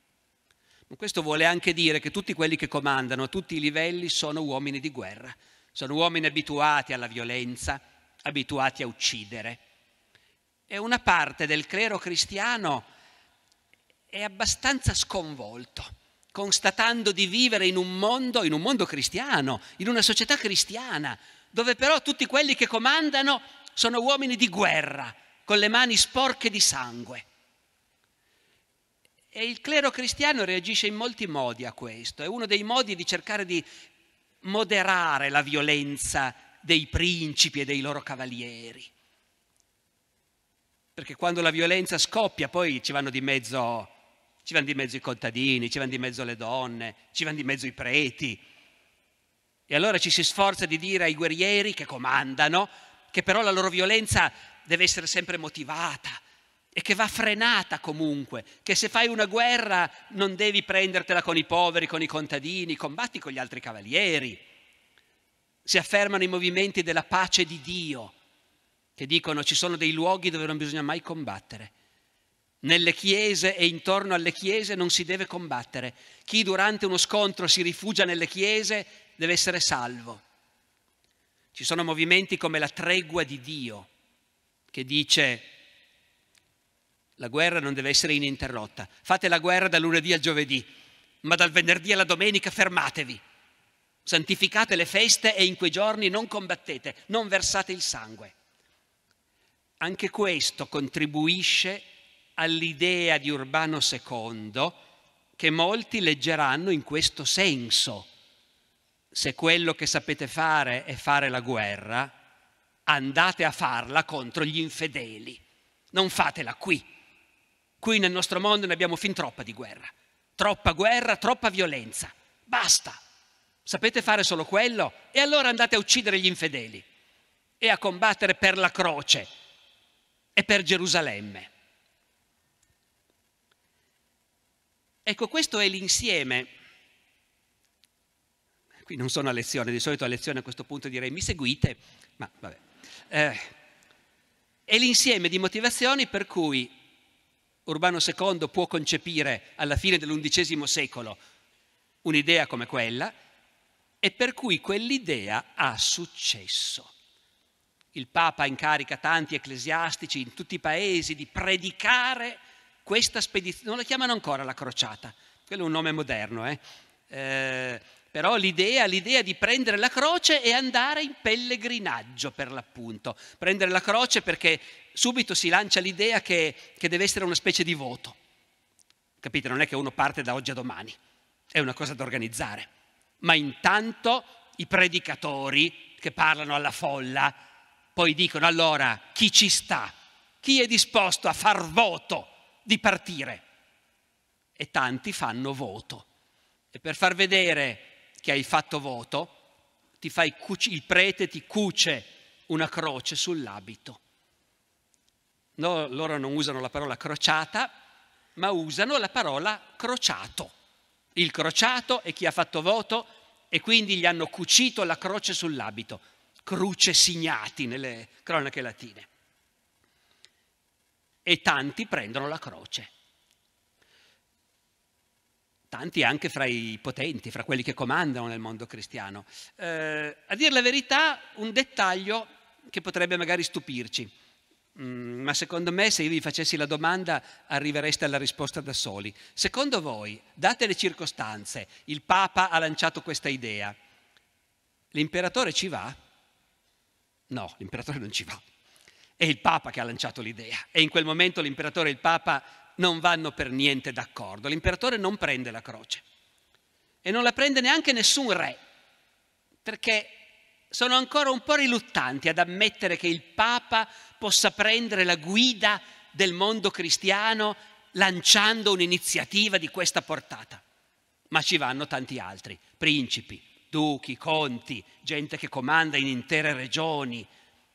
questo vuole anche dire che tutti quelli che comandano a tutti i livelli sono uomini di guerra, sono uomini abituati alla violenza, abituati a uccidere. E una parte del clero cristiano è abbastanza sconvolto constatando di vivere in un mondo, in un mondo cristiano, in una società cristiana, dove però tutti quelli che comandano sono uomini di guerra, con le mani sporche di sangue. E il clero cristiano reagisce in molti modi a questo. È uno dei modi di cercare di moderare la violenza dei principi e dei loro cavalieri. Perché quando la violenza scoppia poi ci vanno di mezzo, ci vanno di mezzo i contadini, ci vanno di mezzo le donne, ci vanno di mezzo i preti. E allora ci si sforza di dire ai guerrieri che comandano che però la loro violenza deve essere sempre motivata e che va frenata comunque, che se fai una guerra non devi prendertela con i poveri, con i contadini, combatti con gli altri cavalieri. Si affermano i movimenti della pace di Dio, che dicono ci sono dei luoghi dove non bisogna mai combattere. Nelle chiese e intorno alle chiese non si deve combattere. Chi durante uno scontro si rifugia nelle chiese deve essere salvo. Ci sono movimenti come la tregua di Dio, che dice la guerra non deve essere ininterrotta. Fate la guerra da lunedì al giovedì, ma dal venerdì alla domenica fermatevi. Santificate le feste e in quei giorni non combattete, non versate il sangue. Anche questo contribuisce all'idea di Urbano II che molti leggeranno in questo senso se quello che sapete fare è fare la guerra, andate a farla contro gli infedeli. Non fatela qui. Qui nel nostro mondo ne abbiamo fin troppa di guerra. Troppa guerra, troppa violenza. Basta. Sapete fare solo quello? E allora andate a uccidere gli infedeli e a combattere per la croce e per Gerusalemme. Ecco, questo è l'insieme qui non sono a lezione, di solito a lezione a questo punto direi mi seguite, ma vabbè. Eh, è l'insieme di motivazioni per cui Urbano II può concepire alla fine dell'undicesimo secolo un'idea come quella e per cui quell'idea ha successo. Il Papa incarica tanti ecclesiastici in tutti i paesi di predicare questa spedizione, non la chiamano ancora la crociata, quello è un nome moderno, eh? Eh, però l'idea, l'idea di prendere la croce e andare in pellegrinaggio per l'appunto. Prendere la croce perché subito si lancia l'idea che, che deve essere una specie di voto. Capite? Non è che uno parte da oggi a domani, è una cosa da organizzare. Ma intanto i predicatori che parlano alla folla poi dicono allora chi ci sta, chi è disposto a far voto di partire? E tanti fanno voto. E per far vedere che hai fatto voto, cuci, il prete ti cuce una croce sull'abito. No, loro non usano la parola crociata, ma usano la parola crociato. Il crociato è chi ha fatto voto e quindi gli hanno cucito la croce sull'abito, cruce signati nelle cronache latine. E tanti prendono la croce tanti anche fra i potenti, fra quelli che comandano nel mondo cristiano. Eh, a dire la verità, un dettaglio che potrebbe magari stupirci, mm, ma secondo me se io vi facessi la domanda arrivereste alla risposta da soli. Secondo voi, date le circostanze, il Papa ha lanciato questa idea, l'imperatore ci va? No, l'imperatore non ci va. È il Papa che ha lanciato l'idea e in quel momento l'imperatore e il Papa non vanno per niente d'accordo. L'imperatore non prende la croce e non la prende neanche nessun re, perché sono ancora un po' riluttanti ad ammettere che il Papa possa prendere la guida del mondo cristiano lanciando un'iniziativa di questa portata. Ma ci vanno tanti altri, principi, duchi, conti, gente che comanda in intere regioni,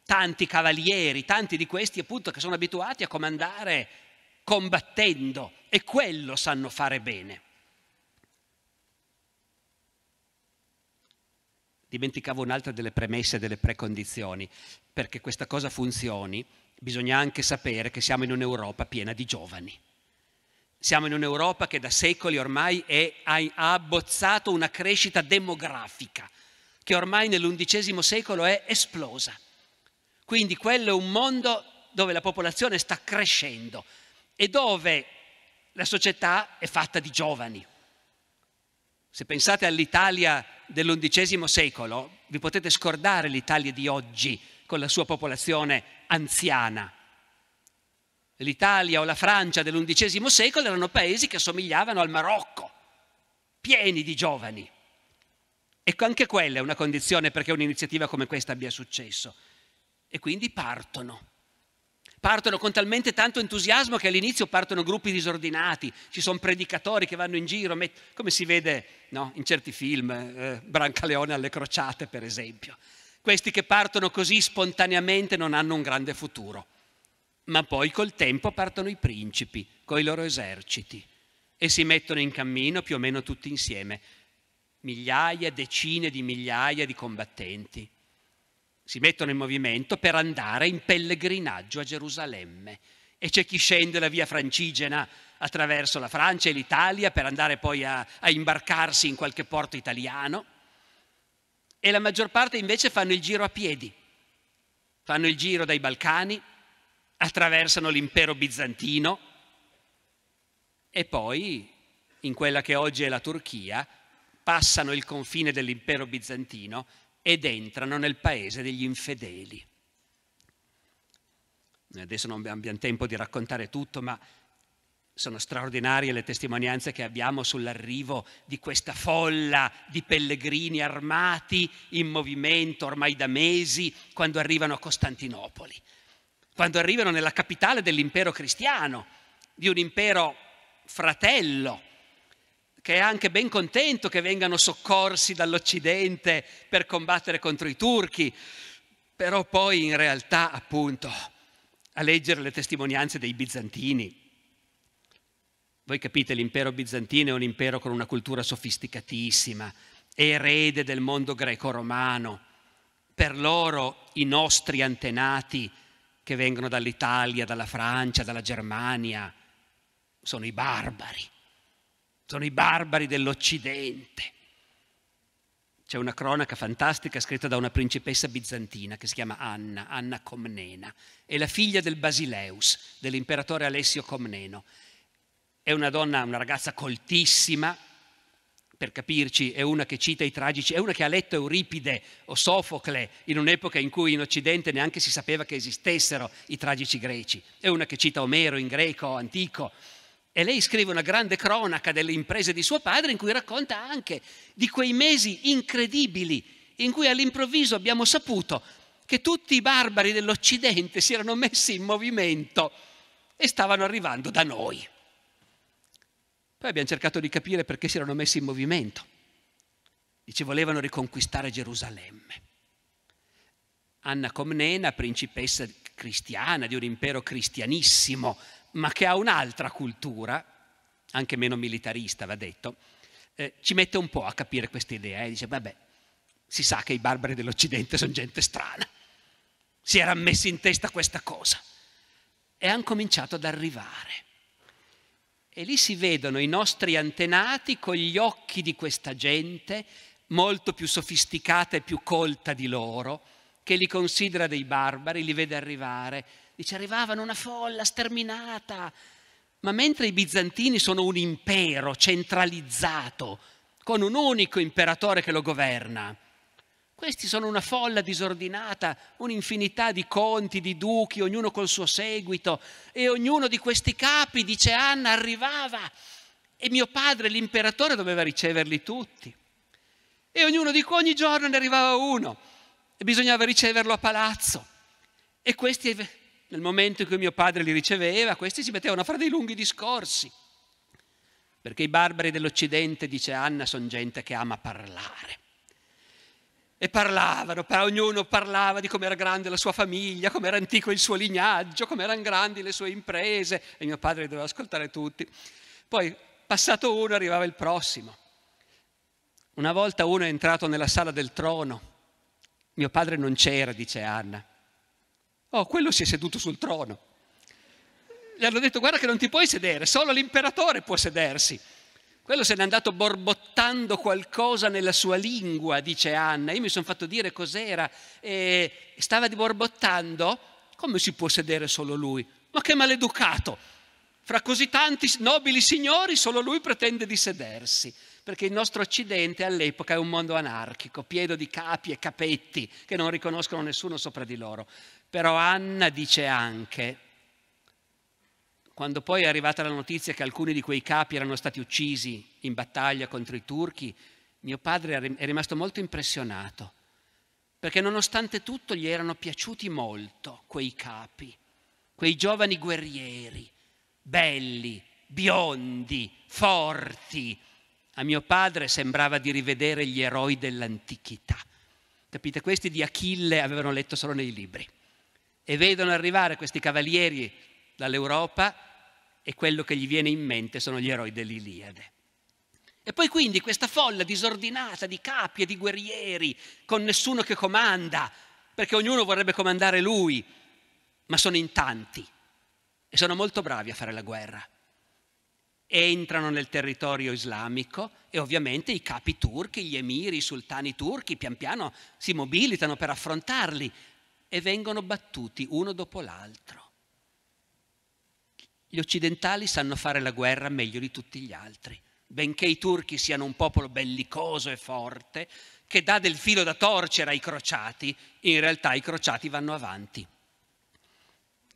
tanti cavalieri, tanti di questi appunto che sono abituati a comandare combattendo e quello sanno fare bene. Dimenticavo un'altra delle premesse e delle precondizioni. Perché questa cosa funzioni, bisogna anche sapere che siamo in un'Europa piena di giovani. Siamo in un'Europa che da secoli ormai è, ha abbozzato una crescita demografica, che ormai nell'undicesimo secolo è esplosa. Quindi quello è un mondo dove la popolazione sta crescendo, e dove la società è fatta di giovani. Se pensate all'Italia dell'undicesimo secolo, vi potete scordare l'Italia di oggi con la sua popolazione anziana. L'Italia o la Francia dell'undicesimo secolo erano paesi che assomigliavano al Marocco, pieni di giovani. Ecco, anche quella è una condizione perché un'iniziativa come questa abbia successo. E quindi partono partono con talmente tanto entusiasmo che all'inizio partono gruppi disordinati, ci sono predicatori che vanno in giro, come si vede no, in certi film, eh, Brancaleone alle crociate per esempio. Questi che partono così spontaneamente non hanno un grande futuro, ma poi col tempo partono i principi, con i loro eserciti, e si mettono in cammino più o meno tutti insieme, migliaia, decine di migliaia di combattenti si mettono in movimento per andare in pellegrinaggio a Gerusalemme. E c'è chi scende la via francigena attraverso la Francia e l'Italia per andare poi a, a imbarcarsi in qualche porto italiano. E la maggior parte invece fanno il giro a piedi, fanno il giro dai Balcani, attraversano l'impero bizantino e poi in quella che oggi è la Turchia passano il confine dell'impero bizantino ed entrano nel paese degli infedeli. Adesso non abbiamo tempo di raccontare tutto, ma sono straordinarie le testimonianze che abbiamo sull'arrivo di questa folla di pellegrini armati in movimento ormai da mesi quando arrivano a Costantinopoli, quando arrivano nella capitale dell'impero cristiano, di un impero fratello, che è anche ben contento che vengano soccorsi dall'Occidente per combattere contro i turchi, però poi in realtà, appunto, a leggere le testimonianze dei bizantini, voi capite, l'impero bizantino è un impero con una cultura sofisticatissima, erede del mondo greco-romano. Per loro i nostri antenati che vengono dall'Italia, dalla Francia, dalla Germania, sono i barbari sono i barbari dell'Occidente. C'è una cronaca fantastica scritta da una principessa bizantina che si chiama Anna, Anna Comnena, è la figlia del Basileus, dell'imperatore Alessio Comneno. È una donna, una ragazza coltissima, per capirci, è una che cita i tragici, è una che ha letto Euripide o Sofocle in un'epoca in cui in Occidente neanche si sapeva che esistessero i tragici greci, è una che cita Omero in greco antico, e lei scrive una grande cronaca delle imprese di suo padre in cui racconta anche di quei mesi incredibili in cui all'improvviso abbiamo saputo che tutti i barbari dell'Occidente si erano messi in movimento e stavano arrivando da noi. Poi abbiamo cercato di capire perché si erano messi in movimento. Dice, volevano riconquistare Gerusalemme. Anna Comnena, principessa cristiana di un impero cristianissimo, ma che ha un'altra cultura, anche meno militarista, va detto, eh, ci mette un po' a capire questa idea e eh? dice, vabbè, si sa che i barbari dell'Occidente sono gente strana, si era messi in testa questa cosa e hanno cominciato ad arrivare. E lì si vedono i nostri antenati con gli occhi di questa gente molto più sofisticata e più colta di loro, che li considera dei barbari, li vede arrivare Dice, arrivavano una folla sterminata. Ma mentre i bizantini sono un impero centralizzato, con un unico imperatore che lo governa, questi sono una folla disordinata, un'infinità di conti, di duchi, ognuno col suo seguito. E ognuno di questi capi, dice Anna, arrivava e mio padre, l'imperatore, doveva riceverli tutti. E ognuno di cui ogni giorno ne arrivava uno e bisognava riceverlo a palazzo. E questi nel momento in cui mio padre li riceveva, questi si mettevano a fare dei lunghi discorsi. Perché i barbari dell'Occidente, dice Anna, sono gente che ama parlare. E parlavano, ognuno parlava di com'era grande la sua famiglia, com'era antico il suo lignaggio, come grandi le sue imprese. E mio padre doveva ascoltare tutti. Poi, passato uno, arrivava il prossimo. Una volta uno è entrato nella sala del trono. Mio padre non c'era, dice Anna Oh, quello si è seduto sul trono. Gli hanno detto guarda che non ti puoi sedere, solo l'imperatore può sedersi. Quello se n'è andato borbottando qualcosa nella sua lingua, dice Anna. Io mi sono fatto dire cos'era. E stava di borbottando. Come si può sedere solo lui? Ma che maleducato! Fra così tanti nobili signori solo lui pretende di sedersi. Perché il nostro Occidente all'epoca è un mondo anarchico, pieno di capi e capetti che non riconoscono nessuno sopra di loro. Però Anna dice anche, quando poi è arrivata la notizia che alcuni di quei capi erano stati uccisi in battaglia contro i turchi, mio padre è rimasto molto impressionato, perché nonostante tutto gli erano piaciuti molto quei capi, quei giovani guerrieri, belli, biondi, forti. A mio padre sembrava di rivedere gli eroi dell'antichità. Capite, questi di Achille avevano letto solo nei libri e vedono arrivare questi cavalieri dall'Europa e quello che gli viene in mente sono gli eroi dell'Iliade. E poi quindi questa folla disordinata di capi e di guerrieri, con nessuno che comanda, perché ognuno vorrebbe comandare lui, ma sono in tanti e sono molto bravi a fare la guerra. Entrano nel territorio islamico e ovviamente i capi turchi, gli emiri, i sultani turchi pian piano si mobilitano per affrontarli, e vengono battuti uno dopo l'altro. Gli occidentali sanno fare la guerra meglio di tutti gli altri, benché i turchi siano un popolo bellicoso e forte che dà del filo da torcere ai crociati, in realtà i crociati vanno avanti.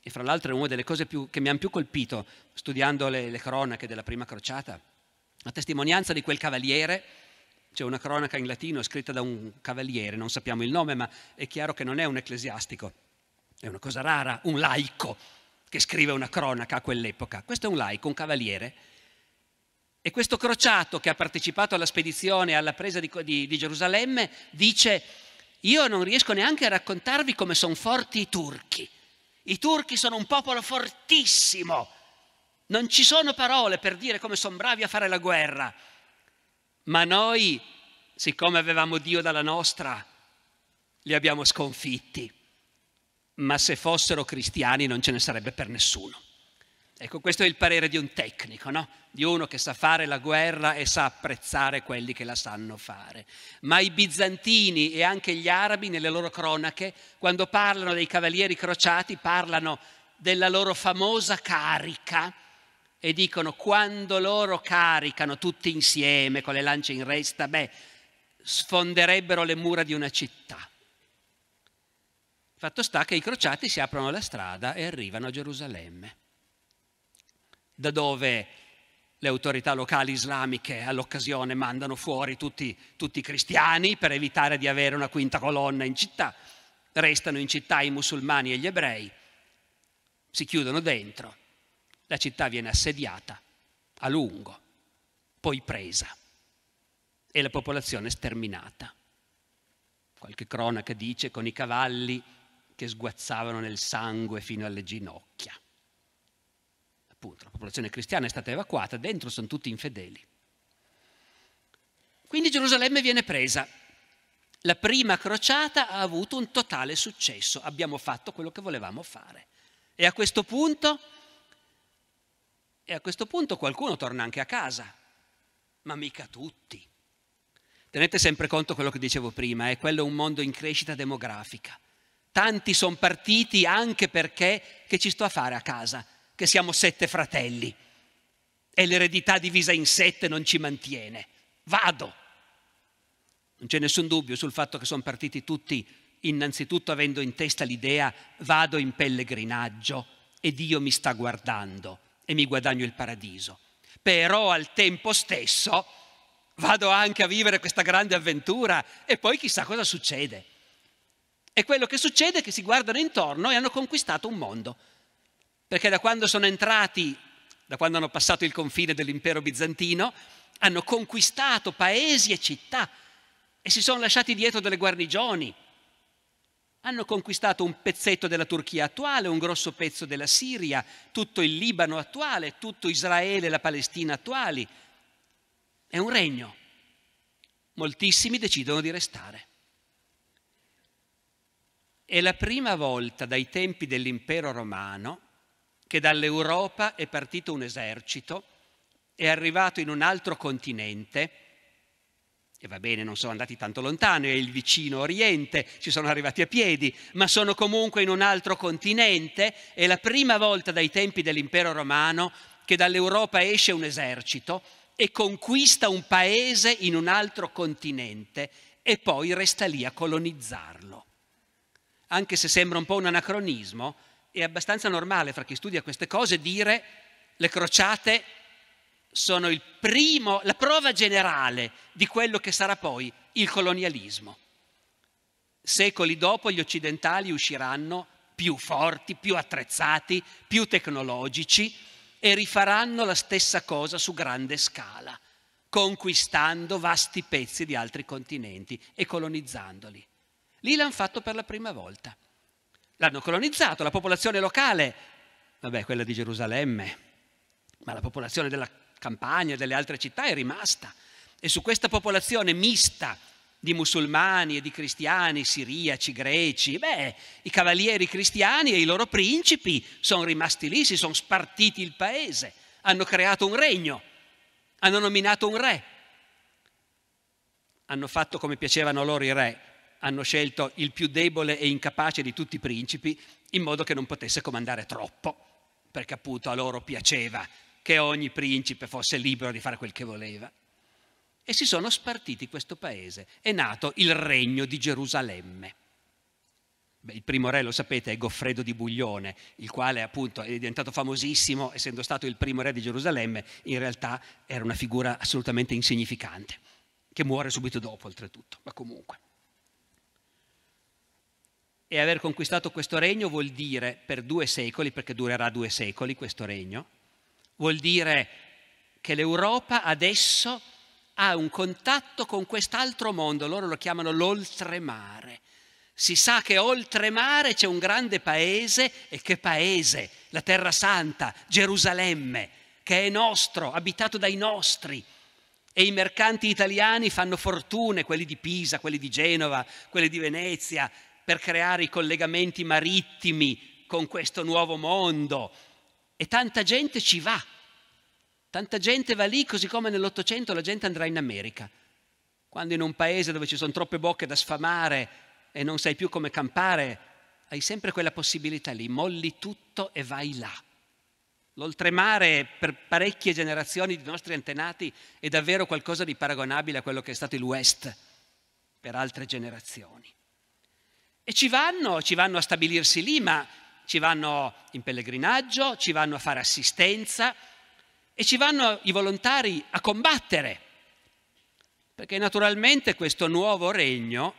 E fra l'altro è una delle cose più, che mi hanno più colpito studiando le, le cronache della prima crociata, la testimonianza di quel cavaliere c'è una cronaca in latino scritta da un cavaliere, non sappiamo il nome, ma è chiaro che non è un ecclesiastico. È una cosa rara, un laico che scrive una cronaca a quell'epoca. Questo è un laico, un cavaliere. E questo crociato che ha partecipato alla spedizione e alla presa di, di, di Gerusalemme dice, io non riesco neanche a raccontarvi come sono forti i turchi. I turchi sono un popolo fortissimo. Non ci sono parole per dire come sono bravi a fare la guerra ma noi, siccome avevamo Dio dalla nostra, li abbiamo sconfitti. Ma se fossero cristiani non ce ne sarebbe per nessuno. Ecco, questo è il parere di un tecnico, no? di uno che sa fare la guerra e sa apprezzare quelli che la sanno fare. Ma i bizantini e anche gli arabi nelle loro cronache, quando parlano dei cavalieri crociati, parlano della loro famosa carica, e dicono quando loro caricano tutti insieme con le lance in resta, beh, sfonderebbero le mura di una città. Fatto sta che i crociati si aprono la strada e arrivano a Gerusalemme, da dove le autorità locali islamiche all'occasione mandano fuori tutti, tutti i cristiani per evitare di avere una quinta colonna in città. Restano in città i musulmani e gli ebrei, si chiudono dentro la città viene assediata a lungo, poi presa e la popolazione sterminata. Qualche cronaca dice con i cavalli che sguazzavano nel sangue fino alle ginocchia. Appunto, la popolazione cristiana è stata evacuata, dentro sono tutti infedeli. Quindi Gerusalemme viene presa. La prima crociata ha avuto un totale successo, abbiamo fatto quello che volevamo fare. E a questo punto e a questo punto qualcuno torna anche a casa, ma mica tutti. Tenete sempre conto quello che dicevo prima, eh? quello è un mondo in crescita demografica. Tanti sono partiti anche perché che ci sto a fare a casa, che siamo sette fratelli e l'eredità divisa in sette non ci mantiene. Vado. Non c'è nessun dubbio sul fatto che sono partiti tutti innanzitutto avendo in testa l'idea vado in pellegrinaggio e Dio mi sta guardando e mi guadagno il paradiso. Però al tempo stesso vado anche a vivere questa grande avventura e poi chissà cosa succede. E quello che succede è che si guardano intorno e hanno conquistato un mondo. Perché da quando sono entrati, da quando hanno passato il confine dell'impero bizantino, hanno conquistato paesi e città e si sono lasciati dietro delle guarnigioni, hanno conquistato un pezzetto della Turchia attuale, un grosso pezzo della Siria, tutto il Libano attuale, tutto Israele e la Palestina attuali. È un regno. Moltissimi decidono di restare. È la prima volta dai tempi dell'impero romano che dall'Europa è partito un esercito, è arrivato in un altro continente e va bene, non sono andati tanto lontano, è il vicino Oriente, ci sono arrivati a piedi, ma sono comunque in un altro continente. È la prima volta dai tempi dell'impero romano che dall'Europa esce un esercito e conquista un paese in un altro continente e poi resta lì a colonizzarlo. Anche se sembra un po' un anacronismo, è abbastanza normale fra chi studia queste cose dire le crociate sono primo, la prova generale di quello che sarà poi il colonialismo. Secoli dopo gli occidentali usciranno più forti, più attrezzati, più tecnologici e rifaranno la stessa cosa su grande scala, conquistando vasti pezzi di altri continenti e colonizzandoli. Lì l'hanno fatto per la prima volta. L'hanno colonizzato, la popolazione locale, vabbè quella di Gerusalemme, ma la popolazione della Campania, delle altre città, è rimasta. E su questa popolazione mista di musulmani e di cristiani, siriaci, greci, beh, i cavalieri cristiani e i loro principi sono rimasti lì, si sono spartiti il paese, hanno creato un regno, hanno nominato un re, hanno fatto come piacevano loro i re, hanno scelto il più debole e incapace di tutti i principi in modo che non potesse comandare troppo, perché appunto a loro piaceva che ogni principe fosse libero di fare quel che voleva. E si sono spartiti questo paese. È nato il Regno di Gerusalemme. Beh, il primo re, lo sapete, è Goffredo di Buglione, il quale appunto è diventato famosissimo, essendo stato il primo re di Gerusalemme, in realtà era una figura assolutamente insignificante, che muore subito dopo, oltretutto, ma comunque. E aver conquistato questo regno vuol dire per due secoli, perché durerà due secoli questo regno, Vuol dire che l'Europa adesso ha un contatto con quest'altro mondo, loro lo chiamano l'oltremare. Si sa che oltremare c'è un grande paese e che paese? La Terra Santa, Gerusalemme, che è nostro, abitato dai nostri. E i mercanti italiani fanno fortune, quelli di Pisa, quelli di Genova, quelli di Venezia, per creare i collegamenti marittimi con questo nuovo mondo e tanta gente ci va, tanta gente va lì così come nell'Ottocento la gente andrà in America. Quando in un paese dove ci sono troppe bocche da sfamare e non sai più come campare, hai sempre quella possibilità lì, molli tutto e vai là. L'oltremare per parecchie generazioni di nostri antenati è davvero qualcosa di paragonabile a quello che è stato il West per altre generazioni. E ci vanno, ci vanno a stabilirsi lì, ma ci vanno in pellegrinaggio, ci vanno a fare assistenza e ci vanno i volontari a combattere, perché naturalmente questo nuovo regno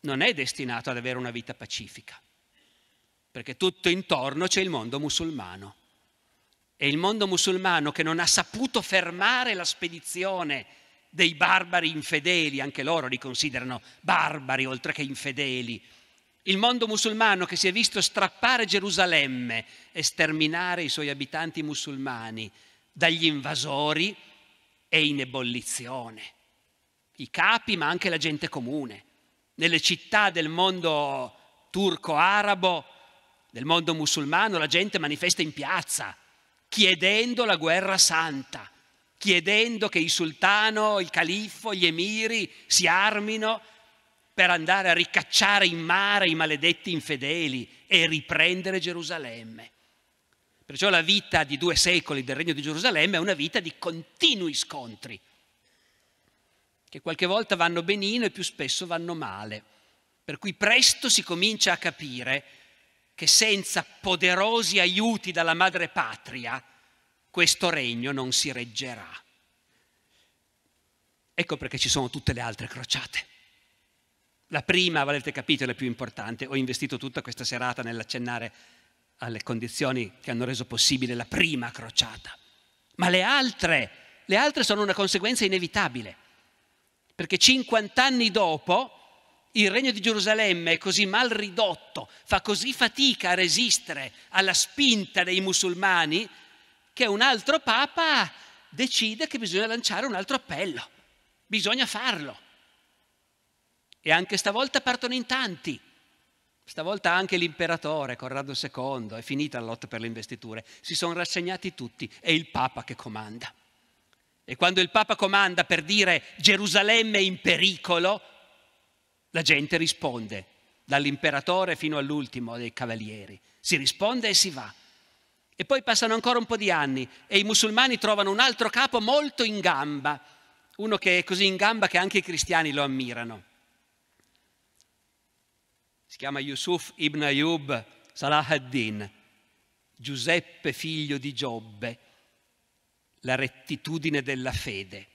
non è destinato ad avere una vita pacifica, perché tutto intorno c'è il mondo musulmano. E il mondo musulmano che non ha saputo fermare la spedizione dei barbari infedeli, anche loro li considerano barbari oltre che infedeli, il mondo musulmano che si è visto strappare Gerusalemme e sterminare i suoi abitanti musulmani dagli invasori è in ebollizione. I capi, ma anche la gente comune. Nelle città del mondo turco-arabo, del mondo musulmano, la gente manifesta in piazza chiedendo la guerra santa, chiedendo che il sultano, il califfo, gli emiri si armino per andare a ricacciare in mare i maledetti infedeli e riprendere Gerusalemme. Perciò la vita di due secoli del Regno di Gerusalemme è una vita di continui scontri, che qualche volta vanno benino e più spesso vanno male. Per cui presto si comincia a capire che senza poderosi aiuti dalla madre patria questo regno non si reggerà. Ecco perché ci sono tutte le altre crociate. La prima, avete capito, è la più importante. Ho investito tutta questa serata nell'accennare alle condizioni che hanno reso possibile la prima crociata. Ma le altre, le altre sono una conseguenza inevitabile, perché 50 anni dopo il regno di Gerusalemme è così mal ridotto, fa così fatica a resistere alla spinta dei musulmani, che un altro papa decide che bisogna lanciare un altro appello. Bisogna farlo. E anche stavolta partono in tanti. Stavolta anche l'imperatore Corrado II, è finita la lotta per le investiture, si sono rassegnati tutti, è il Papa che comanda. E quando il Papa comanda per dire Gerusalemme è in pericolo, la gente risponde, dall'imperatore fino all'ultimo dei cavalieri. Si risponde e si va. E poi passano ancora un po' di anni e i musulmani trovano un altro capo molto in gamba, uno che è così in gamba che anche i cristiani lo ammirano si chiama Yusuf ibn Ayyub Salah ad-Din, Giuseppe figlio di Giobbe, la rettitudine della fede,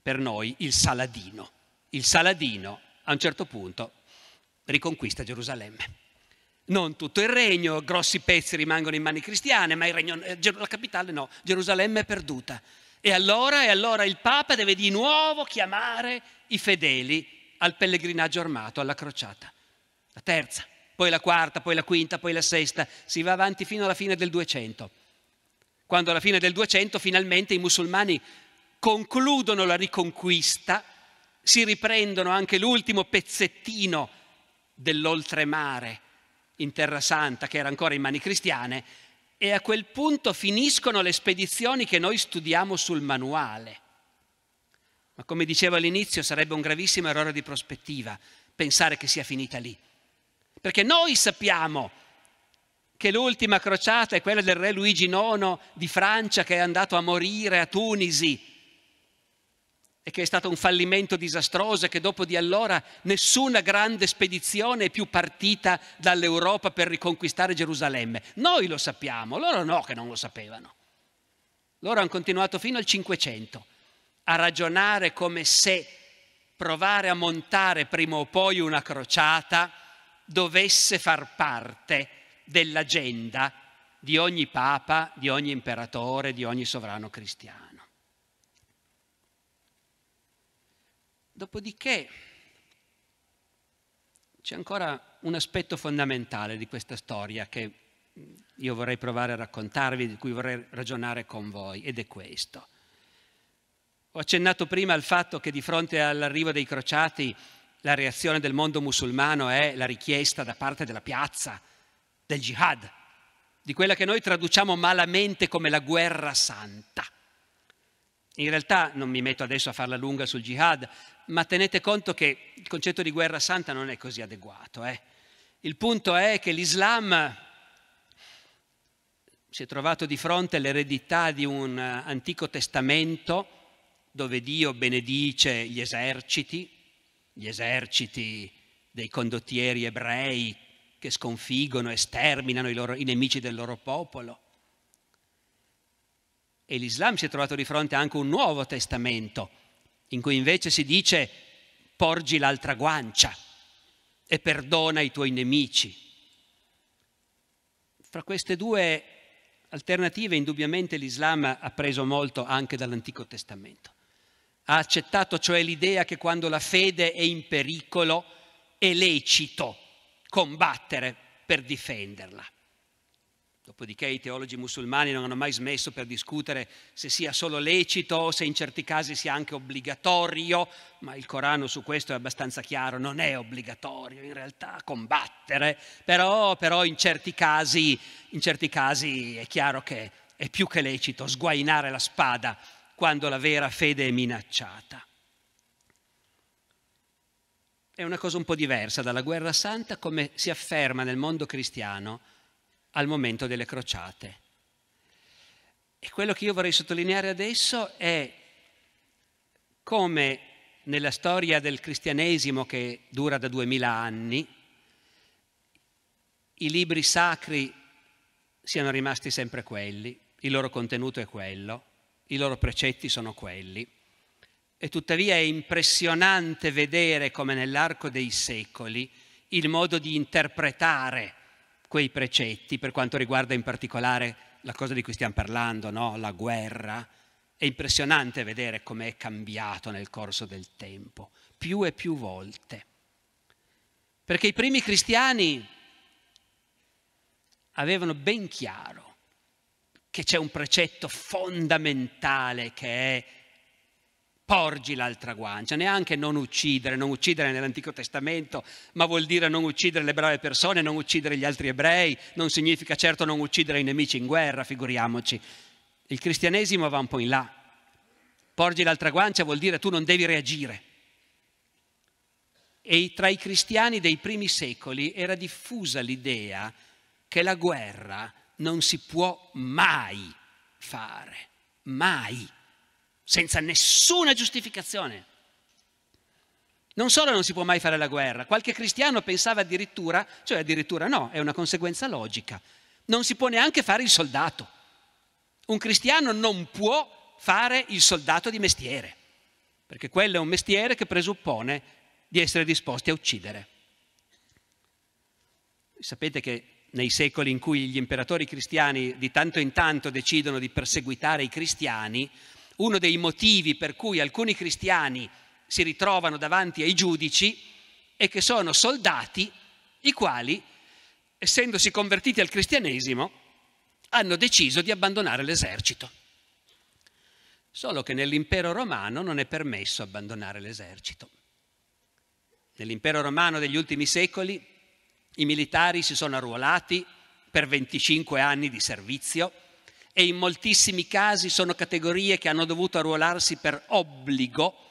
per noi il Saladino. Il Saladino a un certo punto riconquista Gerusalemme. Non tutto il regno, grossi pezzi rimangono in mani cristiane, ma regno, eh, la capitale no, Gerusalemme è perduta. E allora, e allora il Papa deve di nuovo chiamare i fedeli al pellegrinaggio armato, alla crociata la terza, poi la quarta, poi la quinta, poi la sesta, si va avanti fino alla fine del 200, quando alla fine del 200 finalmente i musulmani concludono la riconquista, si riprendono anche l'ultimo pezzettino dell'oltremare in Terra Santa, che era ancora in mani cristiane, e a quel punto finiscono le spedizioni che noi studiamo sul manuale. Ma come dicevo all'inizio, sarebbe un gravissimo errore di prospettiva pensare che sia finita lì. Perché noi sappiamo che l'ultima crociata è quella del re Luigi IX di Francia che è andato a morire a Tunisi e che è stato un fallimento disastroso e che dopo di allora nessuna grande spedizione è più partita dall'Europa per riconquistare Gerusalemme. Noi lo sappiamo, loro no che non lo sapevano. Loro hanno continuato fino al Cinquecento a ragionare come se provare a montare prima o poi una crociata dovesse far parte dell'agenda di ogni papa, di ogni imperatore, di ogni sovrano cristiano. Dopodiché c'è ancora un aspetto fondamentale di questa storia che io vorrei provare a raccontarvi, di cui vorrei ragionare con voi, ed è questo. Ho accennato prima al fatto che di fronte all'arrivo dei crociati la reazione del mondo musulmano è la richiesta da parte della piazza del jihad, di quella che noi traduciamo malamente come la guerra santa. In realtà non mi metto adesso a farla lunga sul jihad, ma tenete conto che il concetto di guerra santa non è così adeguato. Eh? Il punto è che l'Islam si è trovato di fronte all'eredità di un eh, Antico Testamento dove Dio benedice gli eserciti, gli eserciti dei condottieri ebrei che sconfiggono e sterminano i, loro, i nemici del loro popolo. E l'Islam si è trovato di fronte anche a un nuovo testamento, in cui invece si dice porgi l'altra guancia e perdona i tuoi nemici. Fra queste due alternative indubbiamente l'Islam ha preso molto anche dall'Antico Testamento. Ha accettato cioè l'idea che quando la fede è in pericolo è lecito combattere per difenderla. Dopodiché i teologi musulmani non hanno mai smesso per discutere se sia solo lecito, se in certi casi sia anche obbligatorio, ma il Corano su questo è abbastanza chiaro, non è obbligatorio in realtà combattere, però, però in, certi casi, in certi casi è chiaro che è più che lecito sguainare la spada quando la vera fede è minacciata. È una cosa un po' diversa dalla guerra santa come si afferma nel mondo cristiano al momento delle crociate. E quello che io vorrei sottolineare adesso è come nella storia del cristianesimo che dura da duemila anni, i libri sacri siano rimasti sempre quelli, il loro contenuto è quello, i loro precetti sono quelli. E tuttavia è impressionante vedere come nell'arco dei secoli il modo di interpretare quei precetti, per quanto riguarda in particolare la cosa di cui stiamo parlando, no? la guerra, è impressionante vedere come è cambiato nel corso del tempo, più e più volte. Perché i primi cristiani avevano ben chiaro che c'è un precetto fondamentale che è porgi l'altra guancia, neanche non uccidere, non uccidere nell'Antico Testamento, ma vuol dire non uccidere le brave persone, non uccidere gli altri ebrei, non significa certo non uccidere i nemici in guerra, figuriamoci. Il cristianesimo va un po' in là. Porgi l'altra guancia vuol dire tu non devi reagire. E tra i cristiani dei primi secoli era diffusa l'idea che la guerra non si può mai fare, mai, senza nessuna giustificazione. Non solo non si può mai fare la guerra, qualche cristiano pensava addirittura, cioè addirittura no, è una conseguenza logica, non si può neanche fare il soldato. Un cristiano non può fare il soldato di mestiere, perché quello è un mestiere che presuppone di essere disposti a uccidere. Sapete che nei secoli in cui gli imperatori cristiani di tanto in tanto decidono di perseguitare i cristiani, uno dei motivi per cui alcuni cristiani si ritrovano davanti ai giudici è che sono soldati i quali, essendosi convertiti al cristianesimo, hanno deciso di abbandonare l'esercito. Solo che nell'impero romano non è permesso abbandonare l'esercito. Nell'impero romano degli ultimi secoli i militari si sono arruolati per 25 anni di servizio e in moltissimi casi sono categorie che hanno dovuto arruolarsi per obbligo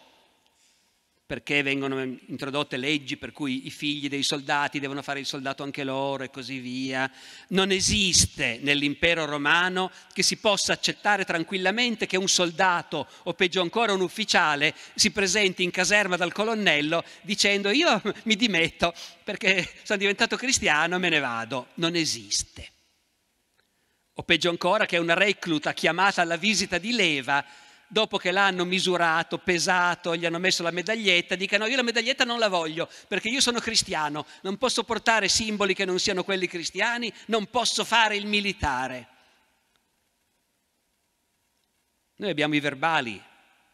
perché vengono introdotte leggi per cui i figli dei soldati devono fare il soldato anche loro e così via. Non esiste nell'impero romano che si possa accettare tranquillamente che un soldato o peggio ancora un ufficiale si presenti in caserma dal colonnello dicendo io mi dimetto perché sono diventato cristiano, e me ne vado. Non esiste. O peggio ancora che una recluta chiamata alla visita di leva dopo che l'hanno misurato, pesato, gli hanno messo la medaglietta, dicano io la medaglietta non la voglio perché io sono cristiano, non posso portare simboli che non siano quelli cristiani, non posso fare il militare. Noi abbiamo i verbali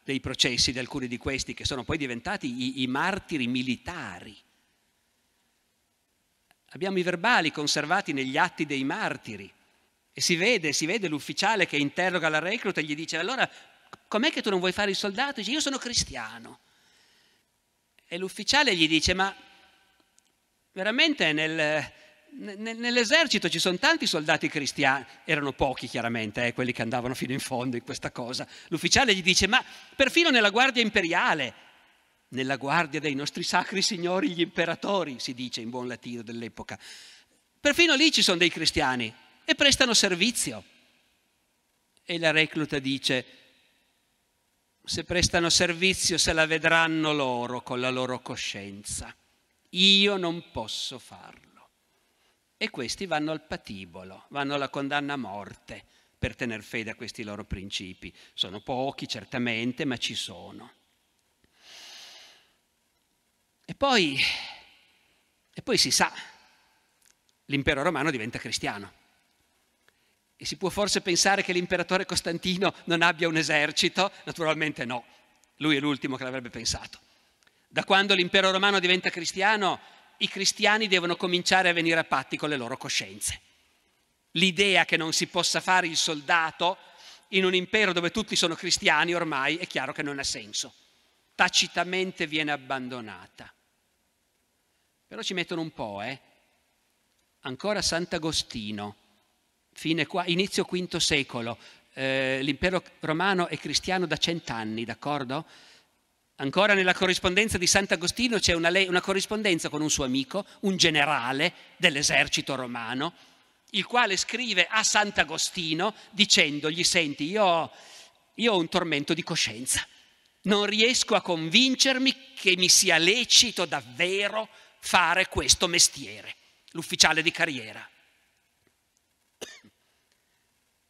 dei processi di alcuni di questi che sono poi diventati i, i martiri militari. Abbiamo i verbali conservati negli atti dei martiri. E si vede, si vede l'ufficiale che interroga la recluta e gli dice allora com'è che tu non vuoi fare il soldato? Dice, io sono cristiano. E l'ufficiale gli dice, ma veramente nel, nel, nell'esercito ci sono tanti soldati cristiani, erano pochi chiaramente eh, quelli che andavano fino in fondo in questa cosa. L'ufficiale gli dice, ma perfino nella guardia imperiale, nella guardia dei nostri sacri signori, gli imperatori, si dice in buon latino dell'epoca, perfino lì ci sono dei cristiani e prestano servizio. E la recluta dice, se prestano servizio se la vedranno loro con la loro coscienza. Io non posso farlo. E questi vanno al patibolo, vanno alla condanna a morte per tener fede a questi loro principi. Sono pochi certamente, ma ci sono. E poi, e poi si sa, l'impero romano diventa cristiano. E si può forse pensare che l'imperatore Costantino non abbia un esercito? Naturalmente no, lui è l'ultimo che l'avrebbe pensato. Da quando l'impero romano diventa cristiano, i cristiani devono cominciare a venire a patti con le loro coscienze. L'idea che non si possa fare il soldato in un impero dove tutti sono cristiani ormai è chiaro che non ha senso. Tacitamente viene abbandonata. Però ci mettono un po', eh? Ancora Sant'Agostino fine qua, inizio V secolo, eh, l'impero romano è cristiano da cent'anni, d'accordo? Ancora nella corrispondenza di Sant'Agostino c'è una, le- una corrispondenza con un suo amico, un generale dell'esercito romano, il quale scrive a Sant'Agostino dicendogli, senti, io, io ho un tormento di coscienza, non riesco a convincermi che mi sia lecito davvero fare questo mestiere, l'ufficiale di carriera.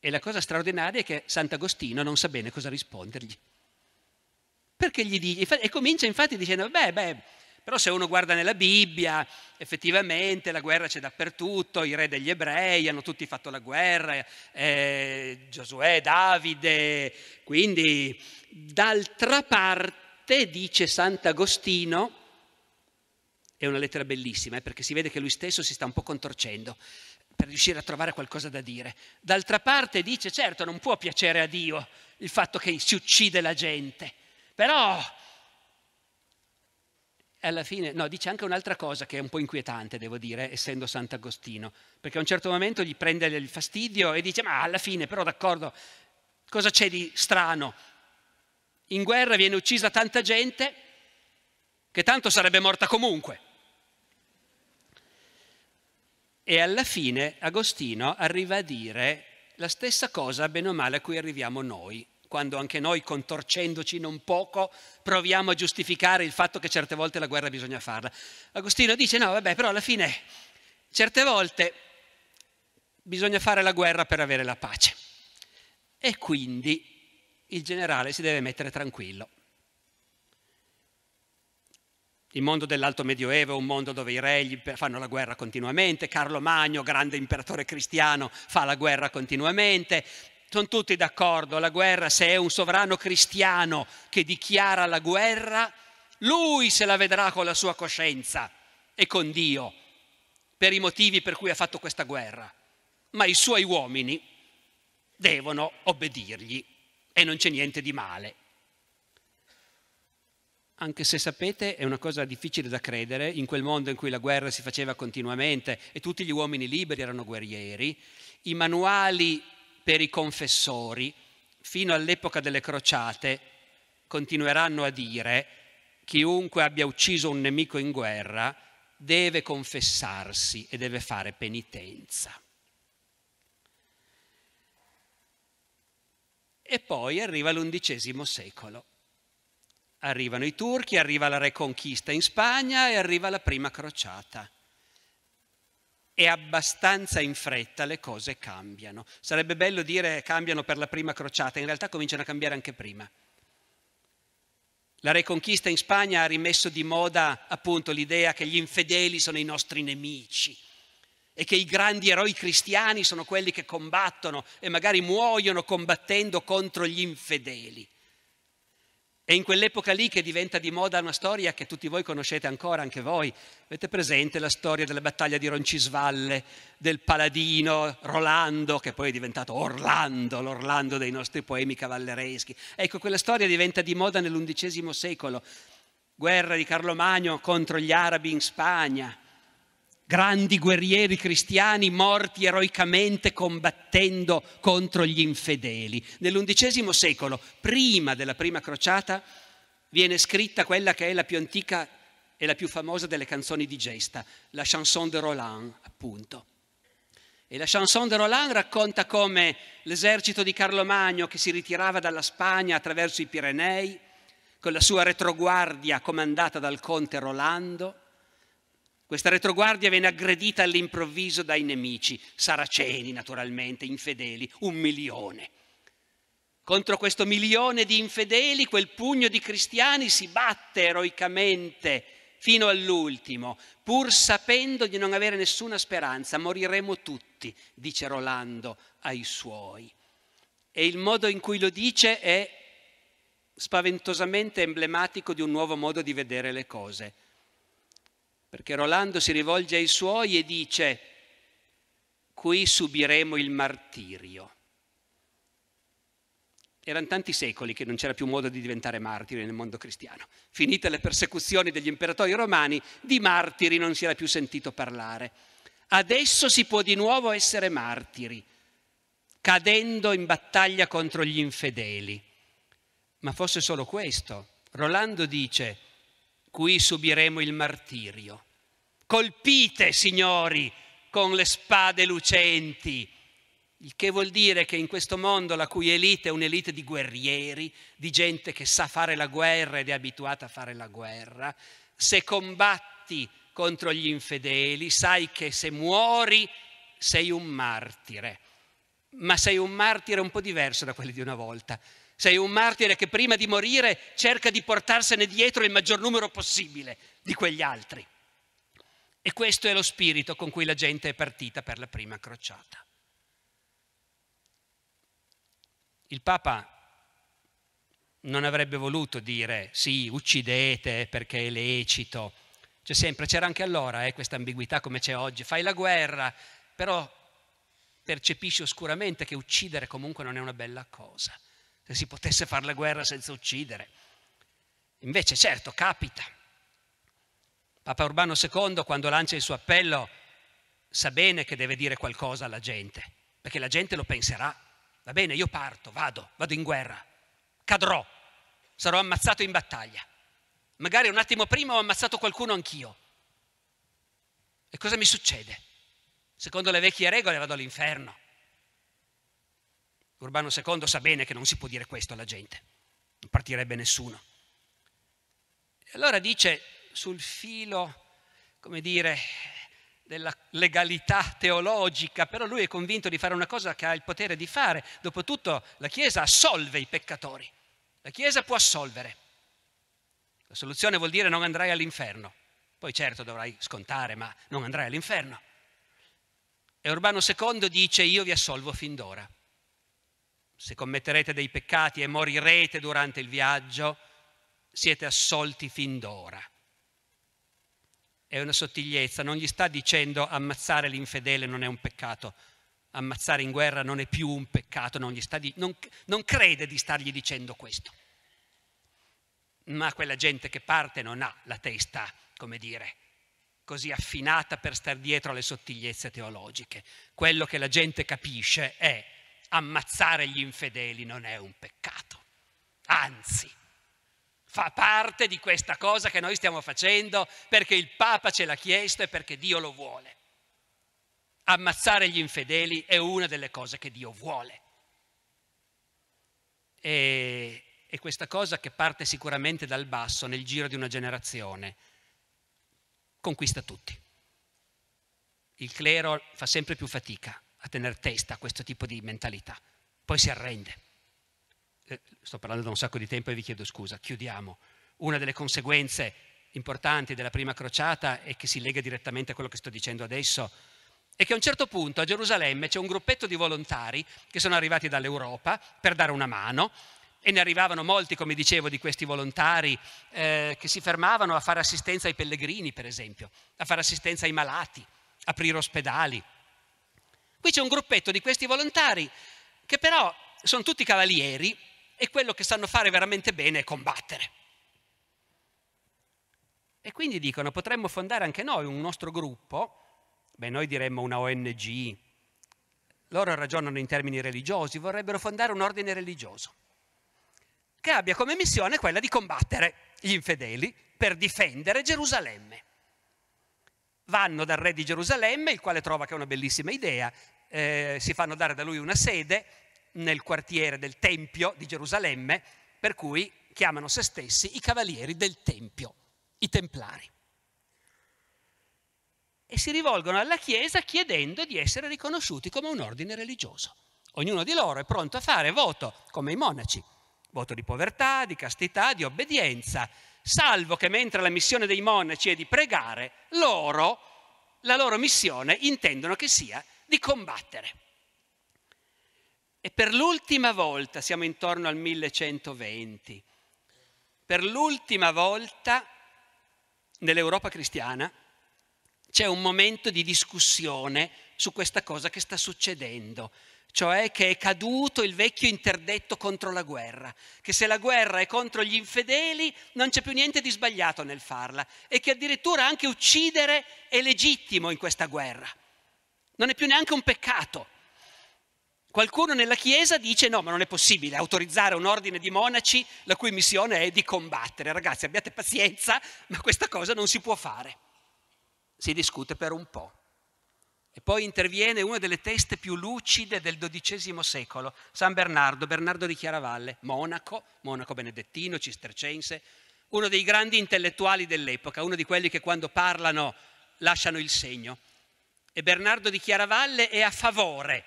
E la cosa straordinaria è che Sant'Agostino non sa bene cosa rispondergli. Perché gli dice, e comincia infatti dicendo, beh, beh, però se uno guarda nella Bibbia, effettivamente la guerra c'è dappertutto, i re degli ebrei hanno tutti fatto la guerra, eh, Giosuè, Davide, quindi d'altra parte dice Sant'Agostino, è una lettera bellissima, eh, perché si vede che lui stesso si sta un po' contorcendo per riuscire a trovare qualcosa da dire. D'altra parte dice, certo, non può piacere a Dio il fatto che si uccide la gente, però alla fine, no, dice anche un'altra cosa che è un po' inquietante, devo dire, essendo Sant'Agostino, perché a un certo momento gli prende il fastidio e dice, ma alla fine, però d'accordo, cosa c'è di strano? In guerra viene uccisa tanta gente che tanto sarebbe morta comunque. E alla fine Agostino arriva a dire la stessa cosa, bene o male, a cui arriviamo noi, quando anche noi, contorcendoci non poco, proviamo a giustificare il fatto che certe volte la guerra bisogna farla. Agostino dice no, vabbè, però alla fine certe volte bisogna fare la guerra per avere la pace. E quindi il generale si deve mettere tranquillo. Il mondo dell'alto medioevo è un mondo dove i re fanno la guerra continuamente, Carlo Magno, grande imperatore cristiano, fa la guerra continuamente. Sono tutti d'accordo, la guerra se è un sovrano cristiano che dichiara la guerra, lui se la vedrà con la sua coscienza e con Dio per i motivi per cui ha fatto questa guerra. Ma i suoi uomini devono obbedirgli e non c'è niente di male anche se sapete è una cosa difficile da credere, in quel mondo in cui la guerra si faceva continuamente e tutti gli uomini liberi erano guerrieri, i manuali per i confessori fino all'epoca delle crociate continueranno a dire chiunque abbia ucciso un nemico in guerra deve confessarsi e deve fare penitenza. E poi arriva l'undicesimo secolo arrivano i turchi, arriva la Reconquista in Spagna e arriva la prima crociata. E abbastanza in fretta le cose cambiano. Sarebbe bello dire cambiano per la prima crociata, in realtà cominciano a cambiare anche prima. La Reconquista in Spagna ha rimesso di moda appunto l'idea che gli infedeli sono i nostri nemici e che i grandi eroi cristiani sono quelli che combattono e magari muoiono combattendo contro gli infedeli. È in quell'epoca lì che diventa di moda una storia che tutti voi conoscete ancora, anche voi. Avete presente la storia della battaglia di Roncisvalle, del paladino Rolando, che poi è diventato Orlando, l'Orlando dei nostri poemi cavallereschi. Ecco, quella storia diventa di moda nell'undicesimo secolo. Guerra di Carlo Magno contro gli arabi in Spagna, grandi guerrieri cristiani morti eroicamente combattendo contro gli infedeli. Nell'undicesimo secolo, prima della prima crociata, viene scritta quella che è la più antica e la più famosa delle canzoni di gesta, la chanson de Roland, appunto. E la chanson de Roland racconta come l'esercito di Carlo Magno che si ritirava dalla Spagna attraverso i Pirenei, con la sua retroguardia comandata dal conte Rolando, questa retroguardia viene aggredita all'improvviso dai nemici, saraceni naturalmente, infedeli, un milione. Contro questo milione di infedeli quel pugno di cristiani si batte eroicamente fino all'ultimo, pur sapendo di non avere nessuna speranza, moriremo tutti, dice Rolando ai suoi. E il modo in cui lo dice è spaventosamente emblematico di un nuovo modo di vedere le cose perché Rolando si rivolge ai suoi e dice, qui subiremo il martirio. Erano tanti secoli che non c'era più modo di diventare martiri nel mondo cristiano. Finite le persecuzioni degli imperatori romani, di martiri non si era più sentito parlare. Adesso si può di nuovo essere martiri, cadendo in battaglia contro gli infedeli. Ma fosse solo questo. Rolando dice, qui subiremo il martirio. Colpite, signori, con le spade lucenti, il che vuol dire che in questo mondo la cui elite è un'elite di guerrieri, di gente che sa fare la guerra ed è abituata a fare la guerra, se combatti contro gli infedeli, sai che se muori sei un martire, ma sei un martire un po' diverso da quelli di una volta. Sei un martire che prima di morire cerca di portarsene dietro il maggior numero possibile di quegli altri. E questo è lo spirito con cui la gente è partita per la prima crociata. Il Papa non avrebbe voluto dire sì, uccidete perché è lecito. C'è sempre, c'era anche allora eh, questa ambiguità come c'è oggi, fai la guerra, però percepisci oscuramente che uccidere comunque non è una bella cosa che si potesse fare la guerra senza uccidere. Invece certo capita. Papa Urbano II quando lancia il suo appello sa bene che deve dire qualcosa alla gente, perché la gente lo penserà. Va bene, io parto, vado, vado in guerra, cadrò, sarò ammazzato in battaglia. Magari un attimo prima ho ammazzato qualcuno anch'io. E cosa mi succede? Secondo le vecchie regole vado all'inferno. Urbano II sa bene che non si può dire questo alla gente, non partirebbe nessuno. E allora dice sul filo, come dire, della legalità teologica, però lui è convinto di fare una cosa che ha il potere di fare. Dopotutto la Chiesa assolve i peccatori, la Chiesa può assolvere. La soluzione vuol dire non andrai all'inferno, poi certo dovrai scontare, ma non andrai all'inferno. E Urbano II dice io vi assolvo fin d'ora se commetterete dei peccati e morirete durante il viaggio, siete assolti fin d'ora. È una sottigliezza, non gli sta dicendo ammazzare l'infedele non è un peccato, ammazzare in guerra non è più un peccato, non, di, non, non crede di stargli dicendo questo. Ma quella gente che parte non ha la testa, come dire, così affinata per star dietro alle sottigliezze teologiche. Quello che la gente capisce è ammazzare gli infedeli non è un peccato, anzi fa parte di questa cosa che noi stiamo facendo perché il Papa ce l'ha chiesto e perché Dio lo vuole. Ammazzare gli infedeli è una delle cose che Dio vuole. E, e questa cosa che parte sicuramente dal basso nel giro di una generazione conquista tutti. Il clero fa sempre più fatica a tenere testa a questo tipo di mentalità, poi si arrende. Eh, sto parlando da un sacco di tempo e vi chiedo scusa, chiudiamo. Una delle conseguenze importanti della prima crociata e che si lega direttamente a quello che sto dicendo adesso è che a un certo punto a Gerusalemme c'è un gruppetto di volontari che sono arrivati dall'Europa per dare una mano e ne arrivavano molti, come dicevo, di questi volontari eh, che si fermavano a fare assistenza ai pellegrini, per esempio, a fare assistenza ai malati, aprire ospedali, Qui c'è un gruppetto di questi volontari che però sono tutti cavalieri e quello che sanno fare veramente bene è combattere. E quindi dicono, potremmo fondare anche noi un nostro gruppo, beh noi diremmo una ONG, loro ragionano in termini religiosi, vorrebbero fondare un ordine religioso, che abbia come missione quella di combattere gli infedeli per difendere Gerusalemme vanno dal re di Gerusalemme, il quale trova che è una bellissima idea, eh, si fanno dare da lui una sede nel quartiere del Tempio di Gerusalemme, per cui chiamano se stessi i cavalieri del Tempio, i Templari. E si rivolgono alla Chiesa chiedendo di essere riconosciuti come un ordine religioso. Ognuno di loro è pronto a fare voto, come i monaci, voto di povertà, di castità, di obbedienza, salvo che mentre la missione dei monaci è di pregare, loro, la loro missione intendono che sia di combattere. E per l'ultima volta, siamo intorno al 1120, per l'ultima volta nell'Europa cristiana c'è un momento di discussione su questa cosa che sta succedendo cioè che è caduto il vecchio interdetto contro la guerra, che se la guerra è contro gli infedeli non c'è più niente di sbagliato nel farla e che addirittura anche uccidere è legittimo in questa guerra. Non è più neanche un peccato. Qualcuno nella Chiesa dice no, ma non è possibile autorizzare un ordine di monaci la cui missione è di combattere. Ragazzi, abbiate pazienza, ma questa cosa non si può fare. Si discute per un po'. E poi interviene una delle teste più lucide del XII secolo, San Bernardo, Bernardo di Chiaravalle, monaco, monaco benedettino, cistercense, uno dei grandi intellettuali dell'epoca, uno di quelli che quando parlano lasciano il segno. E Bernardo di Chiaravalle è a favore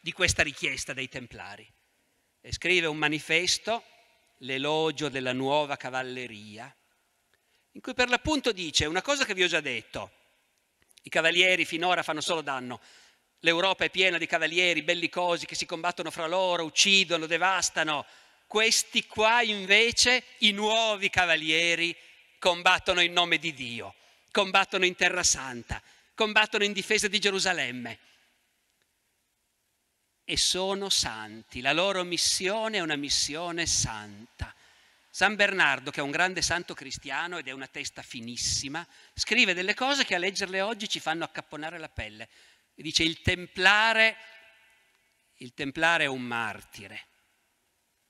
di questa richiesta dei Templari e scrive un manifesto, l'elogio della nuova cavalleria, in cui per l'appunto dice una cosa che vi ho già detto, i cavalieri finora fanno solo danno. L'Europa è piena di cavalieri bellicosi che si combattono fra loro, uccidono, devastano. Questi qua invece, i nuovi cavalieri, combattono in nome di Dio, combattono in terra santa, combattono in difesa di Gerusalemme. E sono santi, la loro missione è una missione santa. San Bernardo, che è un grande santo cristiano ed è una testa finissima, scrive delle cose che a leggerle oggi ci fanno accapponare la pelle. dice il templare, il templare è un martire,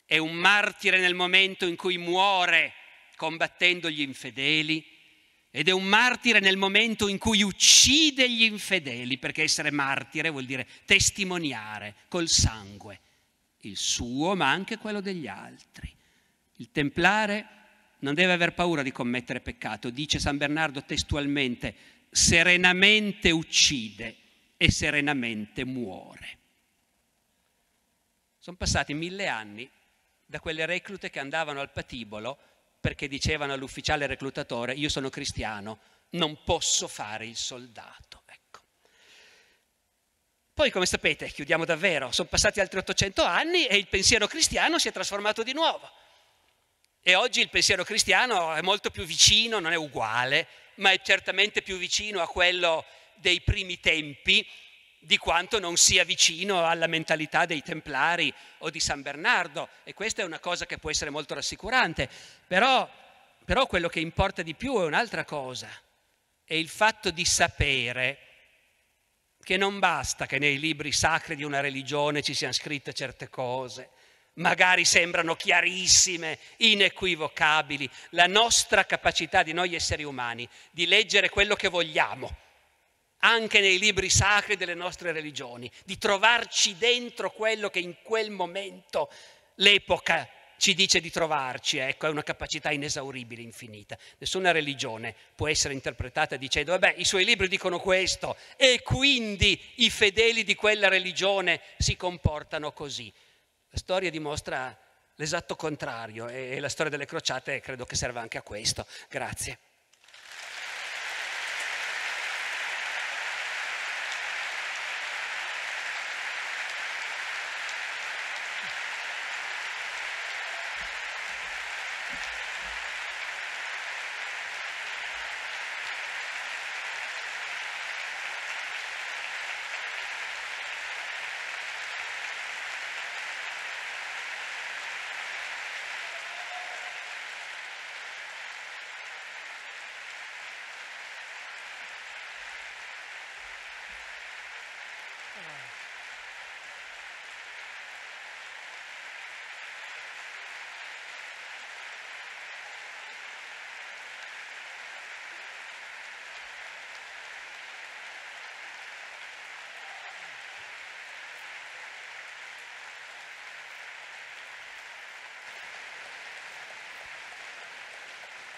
è un martire nel momento in cui muore combattendo gli infedeli ed è un martire nel momento in cui uccide gli infedeli, perché essere martire vuol dire testimoniare col sangue il suo ma anche quello degli altri. Il templare non deve aver paura di commettere peccato, dice San Bernardo testualmente, serenamente uccide e serenamente muore. Sono passati mille anni da quelle reclute che andavano al patibolo perché dicevano all'ufficiale reclutatore io sono cristiano, non posso fare il soldato. Ecco. Poi come sapete, chiudiamo davvero, sono passati altri 800 anni e il pensiero cristiano si è trasformato di nuovo e oggi il pensiero cristiano è molto più vicino, non è uguale, ma è certamente più vicino a quello dei primi tempi di quanto non sia vicino alla mentalità dei templari o di San Bernardo. E questa è una cosa che può essere molto rassicurante. Però, però quello che importa di più è un'altra cosa, è il fatto di sapere che non basta che nei libri sacri di una religione ci siano scritte certe cose, magari sembrano chiarissime, inequivocabili, la nostra capacità di noi esseri umani di leggere quello che vogliamo, anche nei libri sacri delle nostre religioni, di trovarci dentro quello che in quel momento l'epoca ci dice di trovarci, ecco, è una capacità inesauribile, infinita. Nessuna religione può essere interpretata dicendo, vabbè, eh i suoi libri dicono questo e quindi i fedeli di quella religione si comportano così. La storia dimostra l'esatto contrario e la storia delle crociate credo che serva anche a questo. Grazie.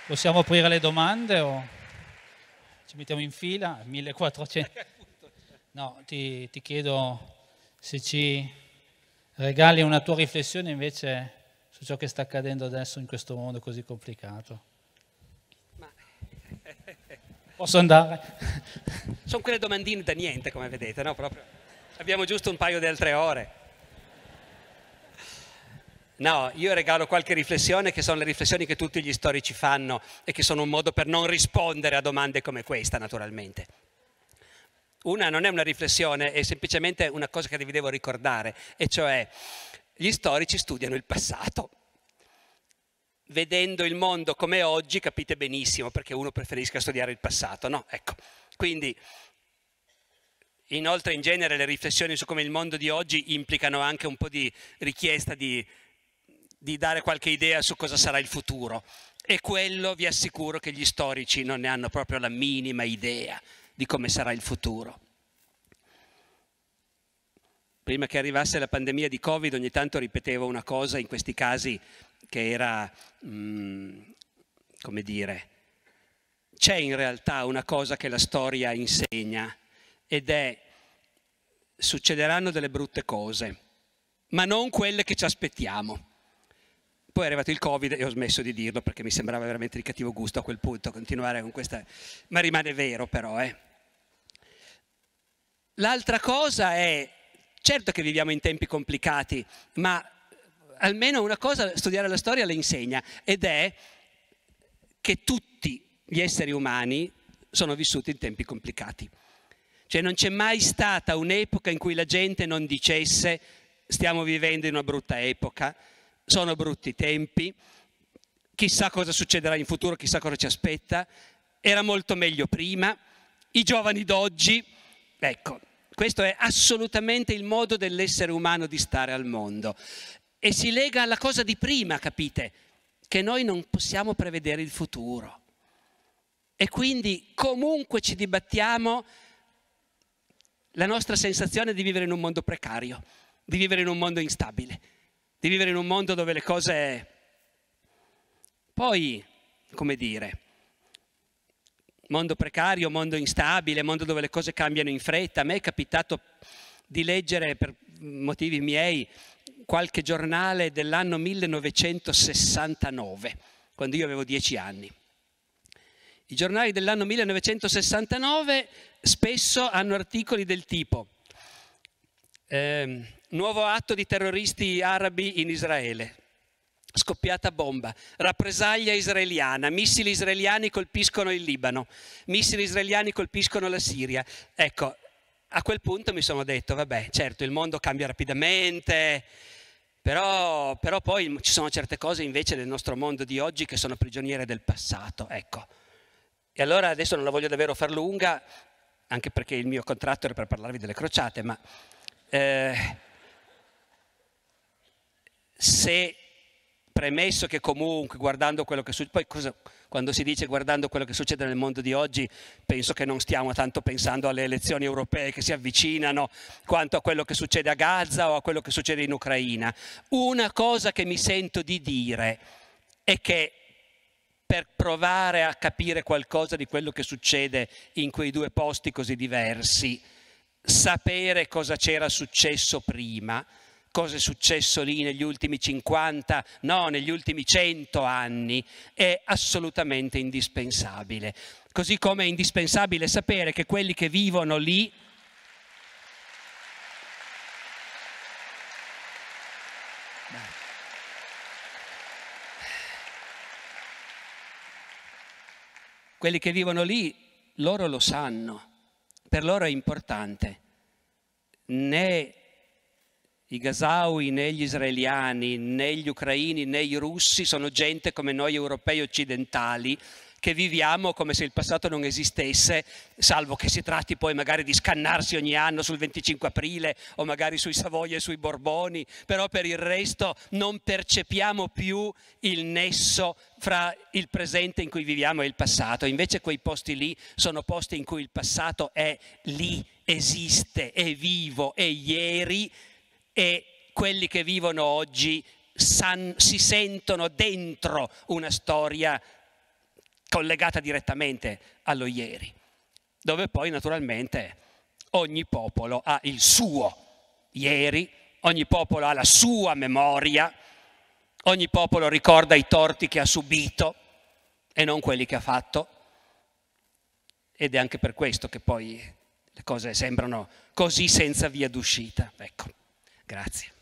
Possiamo aprire le domande o ci mettiamo in fila? 1400. No, ti, ti chiedo se ci regali una tua riflessione invece su ciò che sta accadendo adesso in questo mondo così complicato. Posso andare? Sono quelle domandine da niente, come vedete, no? Proprio. Abbiamo giusto un paio di altre ore. No, io regalo qualche riflessione che sono le riflessioni che tutti gli storici fanno e che sono un modo per non rispondere a domande come questa, naturalmente. Una non è una riflessione, è semplicemente una cosa che vi devo ricordare, e cioè gli storici studiano il passato. Vedendo il mondo come oggi capite benissimo perché uno preferisca studiare il passato, no? Ecco, quindi inoltre in genere le riflessioni su come il mondo di oggi implicano anche un po' di richiesta di di dare qualche idea su cosa sarà il futuro. E quello vi assicuro che gli storici non ne hanno proprio la minima idea di come sarà il futuro. Prima che arrivasse la pandemia di Covid ogni tanto ripetevo una cosa in questi casi che era, mm, come dire, c'è in realtà una cosa che la storia insegna ed è succederanno delle brutte cose, ma non quelle che ci aspettiamo poi è arrivato il Covid e ho smesso di dirlo perché mi sembrava veramente di cattivo gusto a quel punto continuare con questa... Ma rimane vero però, eh. L'altra cosa è, certo che viviamo in tempi complicati, ma almeno una cosa studiare la storia le insegna, ed è che tutti gli esseri umani sono vissuti in tempi complicati. Cioè non c'è mai stata un'epoca in cui la gente non dicesse stiamo vivendo in una brutta epoca, sono brutti tempi, chissà cosa succederà in futuro, chissà cosa ci aspetta, era molto meglio prima, i giovani d'oggi, ecco, questo è assolutamente il modo dell'essere umano di stare al mondo e si lega alla cosa di prima, capite, che noi non possiamo prevedere il futuro. E quindi comunque ci dibattiamo, la nostra sensazione è di vivere in un mondo precario, di vivere in un mondo instabile di vivere in un mondo dove le cose poi, come dire, mondo precario, mondo instabile, mondo dove le cose cambiano in fretta. A me è capitato di leggere per motivi miei qualche giornale dell'anno 1969, quando io avevo dieci anni. I giornali dell'anno 1969 spesso hanno articoli del tipo eh, nuovo atto di terroristi arabi in Israele. Scoppiata bomba, rappresaglia israeliana, missili israeliani colpiscono il Libano, missili israeliani colpiscono la Siria. Ecco, a quel punto mi sono detto, vabbè, certo, il mondo cambia rapidamente, però, però poi ci sono certe cose invece nel nostro mondo di oggi che sono prigioniere del passato, ecco. E allora adesso non la voglio davvero far lunga, anche perché il mio contratto era per parlarvi delle crociate, ma eh, se premesso che comunque guardando quello che succede, poi cosa, quando si dice guardando quello che succede nel mondo di oggi, penso che non stiamo tanto pensando alle elezioni europee che si avvicinano quanto a quello che succede a Gaza o a quello che succede in Ucraina. Una cosa che mi sento di dire è che per provare a capire qualcosa di quello che succede in quei due posti così diversi, sapere cosa c'era successo prima, cosa è successo lì negli ultimi 50, no, negli ultimi 100 anni, è assolutamente indispensabile. Così come è indispensabile sapere che quelli che vivono lì quelli che vivono lì, loro lo sanno per loro è importante. Né i gasaui, né gli israeliani, né gli ucraini, né i russi sono gente come noi europei occidentali che viviamo come se il passato non esistesse, salvo che si tratti poi magari di scannarsi ogni anno sul 25 aprile o magari sui Savoia e sui Borboni, però per il resto non percepiamo più il nesso fra il presente in cui viviamo e il passato. Invece quei posti lì sono posti in cui il passato è lì, esiste, è vivo, è ieri e quelli che vivono oggi san, si sentono dentro una storia collegata direttamente allo ieri, dove poi naturalmente ogni popolo ha il suo ieri, ogni popolo ha la sua memoria, ogni popolo ricorda i torti che ha subito e non quelli che ha fatto. Ed è anche per questo che poi le cose sembrano così senza via d'uscita. Ecco, grazie.